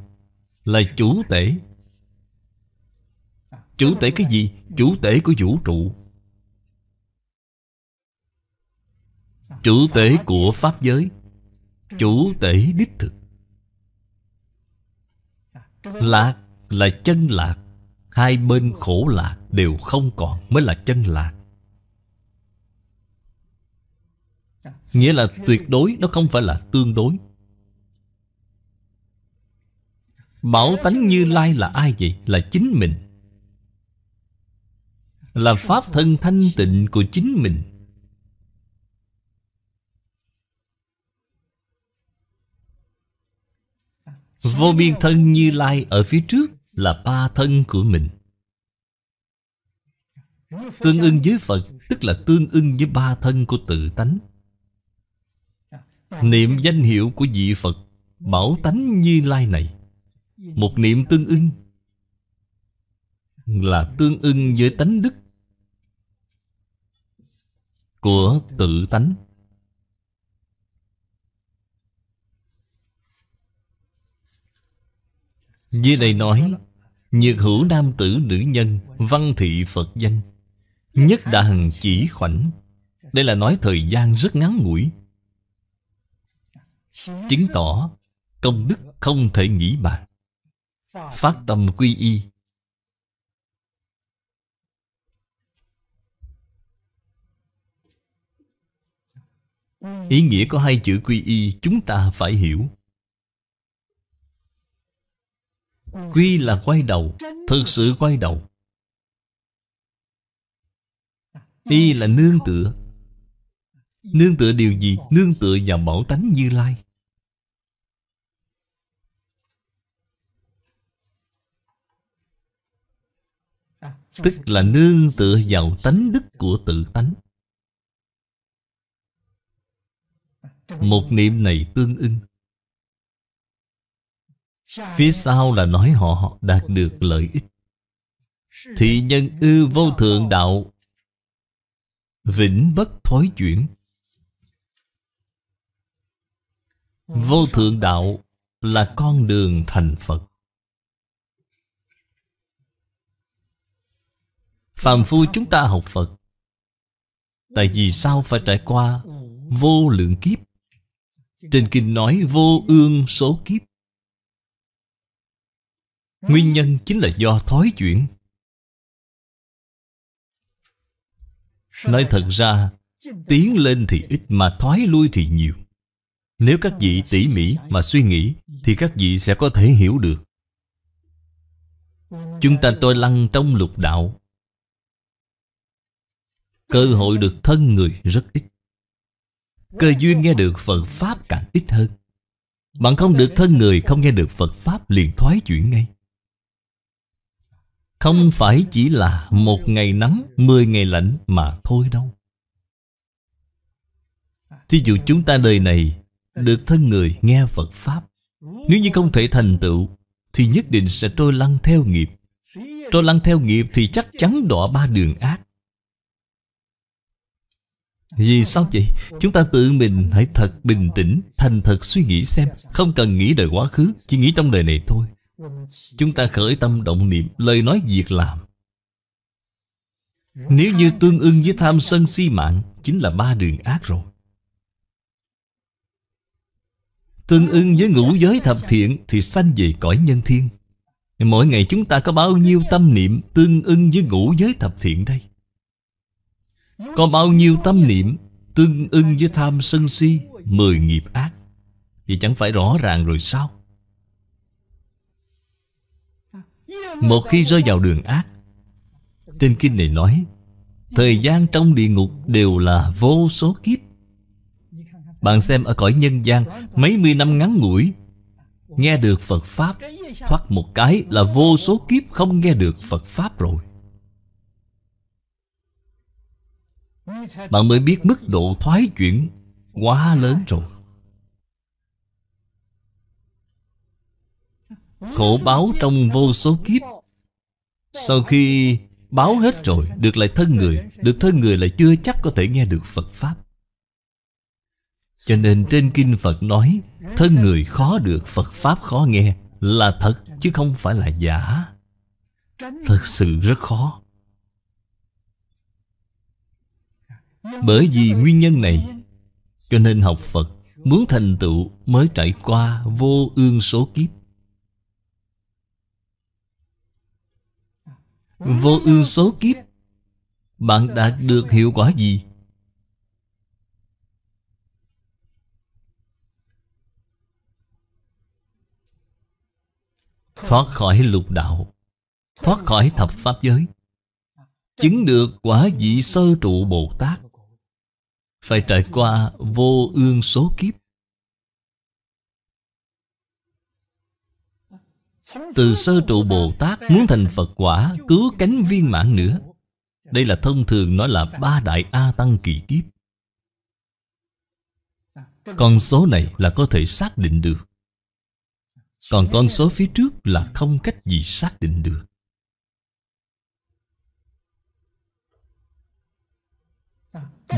Là chủ tể Chủ tể cái gì? Chủ tể của vũ trụ Chủ tể của Pháp giới Chủ tể đích thực Lạc là chân lạc Hai bên khổ lạc đều không còn mới là chân lạc Nghĩa là tuyệt đối Nó không phải là tương đối Bảo tánh Như Lai là ai vậy? Là chính mình Là pháp thân thanh tịnh của chính mình Vô biên thân Như Lai ở phía trước là ba thân của mình Tương ưng với Phật Tức là tương ưng với ba thân của tự tánh Niệm danh hiệu của vị Phật Bảo tánh Như Lai này một niệm tương ưng Là tương ưng với tánh đức Của tự tánh Dưới đây nói Nhược hữu nam tử nữ nhân Văn thị Phật danh Nhất đàn chỉ khoảnh Đây là nói thời gian rất ngắn ngủi Chứng tỏ công đức không thể nghĩ bàn phát tâm quy y ý nghĩa có hai chữ quy y chúng ta phải hiểu quy là quay đầu thực sự quay đầu y là nương tựa nương tựa điều gì nương tựa vào bảo tánh như lai Tức là nương tựa vào tánh đức của tự tánh Một niệm này tương ưng Phía sau là nói họ đạt được lợi ích Thị nhân ư vô thượng đạo Vĩnh bất thối chuyển Vô thượng đạo là con đường thành Phật Phàm phu chúng ta học Phật Tại vì sao phải trải qua Vô lượng kiếp Trên kinh nói vô ương số kiếp Nguyên nhân chính là do thói chuyển Nói thật ra Tiến lên thì ít mà thoái lui thì nhiều Nếu các vị tỉ mỉ mà suy nghĩ Thì các vị sẽ có thể hiểu được Chúng ta trôi lăn trong lục đạo Cơ hội được thân người rất ít Cơ duyên nghe được Phật Pháp càng ít hơn Bạn không được thân người Không nghe được Phật Pháp liền thoái chuyển ngay Không phải chỉ là một ngày nắng Mười ngày lạnh mà thôi đâu Thí dụ chúng ta đời này Được thân người nghe Phật Pháp Nếu như không thể thành tựu Thì nhất định sẽ trôi lăn theo nghiệp Trôi lăn theo nghiệp thì chắc chắn đọa ba đường ác vì sao vậy? Chúng ta tự mình hãy thật bình tĩnh Thành thật suy nghĩ xem Không cần nghĩ đời quá khứ Chỉ nghĩ trong đời này thôi Chúng ta khởi tâm động niệm Lời nói việc làm Nếu như tương ưng với tham sân si mạng Chính là ba đường ác rồi Tương ưng với ngũ giới thập thiện Thì sanh về cõi nhân thiên Mỗi ngày chúng ta có bao nhiêu tâm niệm Tương ưng với ngũ giới thập thiện đây có bao nhiêu tâm niệm Tương ưng với tham sân si Mười nghiệp ác Thì chẳng phải rõ ràng rồi sao Một khi rơi vào đường ác Trên kinh này nói Thời gian trong địa ngục đều là vô số kiếp Bạn xem ở cõi nhân gian Mấy mươi năm ngắn ngủi Nghe được Phật Pháp Thoát một cái là vô số kiếp không nghe được Phật Pháp rồi Bạn mới biết mức độ thoái chuyển quá lớn rồi Khổ báo trong vô số kiếp Sau khi báo hết rồi Được lại thân người Được thân người là chưa chắc có thể nghe được Phật Pháp Cho nên trên Kinh Phật nói Thân người khó được Phật Pháp khó nghe Là thật chứ không phải là giả Thật sự rất khó Bởi vì nguyên nhân này Cho nên học Phật Muốn thành tựu mới trải qua vô ương số kiếp Vô ương số kiếp Bạn đạt được hiệu quả gì? Thoát khỏi lục đạo Thoát khỏi thập pháp giới Chứng được quả vị sơ trụ Bồ Tát phải trải qua vô ương số kiếp từ sơ trụ bồ tát muốn thành phật quả cứu cánh viên mãn nữa đây là thông thường nói là ba đại a tăng kỳ kiếp con số này là có thể xác định được còn con số phía trước là không cách gì xác định được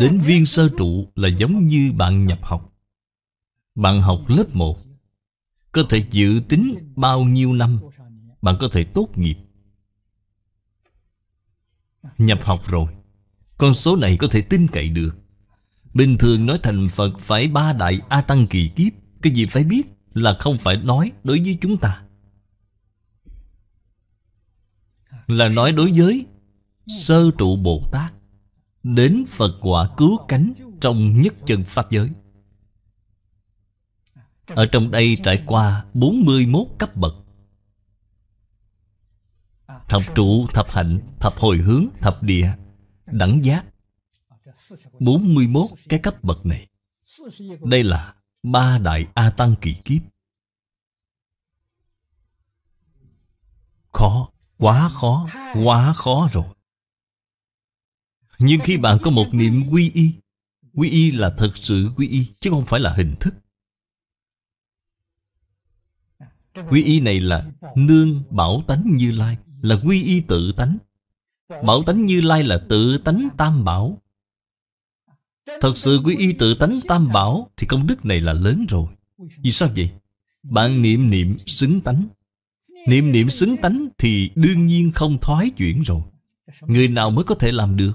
Đến viên sơ trụ là giống như bạn nhập học Bạn học lớp 1 Có thể dự tính bao nhiêu năm Bạn có thể tốt nghiệp Nhập học rồi Con số này có thể tin cậy được Bình thường nói thành Phật phải ba đại A Tăng kỳ kiếp Cái gì phải biết là không phải nói đối với chúng ta Là nói đối với Sơ trụ Bồ Tát đến Phật quả cứu cánh trong nhất chân Pháp giới. Ở trong đây trải qua 41 cấp bậc Thập trụ, thập hạnh, thập hồi hướng, thập địa Đẳng giác 41 cái cấp bậc này Đây là ba đại A Tăng kỳ kiếp Khó, quá khó, quá khó rồi nhưng khi bạn có một niệm quy y Quy y là thật sự quy y Chứ không phải là hình thức Quy y này là nương bảo tánh như lai Là quy y tự tánh Bảo tánh như lai là tự tánh tam bảo Thật sự quy y tự tánh tam bảo Thì công đức này là lớn rồi Vì sao vậy? Bạn niệm niệm xứng tánh Niệm niệm xứng tánh thì đương nhiên không thoái chuyển rồi Người nào mới có thể làm được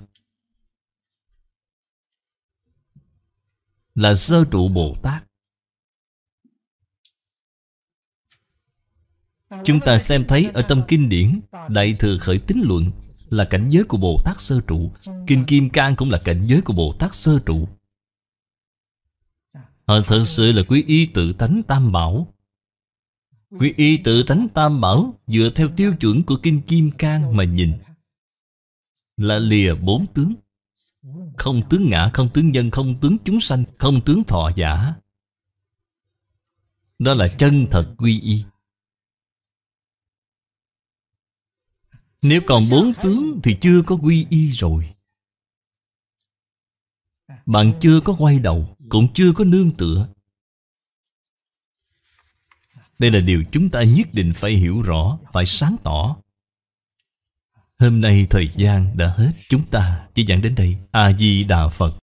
là sơ trụ Bồ Tát Chúng ta xem thấy ở trong kinh điển Đại Thừa Khởi Tính Luận là cảnh giới của Bồ Tát Sơ Trụ Kinh Kim Cang cũng là cảnh giới của Bồ Tát Sơ Trụ Họ thật sự là quý y tự tánh tam bảo Quý y tự tánh tam bảo Dựa theo tiêu chuẩn của Kinh Kim Cang mà nhìn Là lìa bốn tướng không tướng ngã, không tướng nhân, không tướng chúng sanh, không tướng thọ giả. Đó là chân thật quy y. Nếu còn bốn tướng thì chưa có quy y rồi. Bạn chưa có quay đầu, cũng chưa có nương tựa. Đây là điều chúng ta nhất định phải hiểu rõ, phải sáng tỏ. Hôm nay thời gian đã hết Chúng ta chỉ giảng đến đây A-di-đà Phật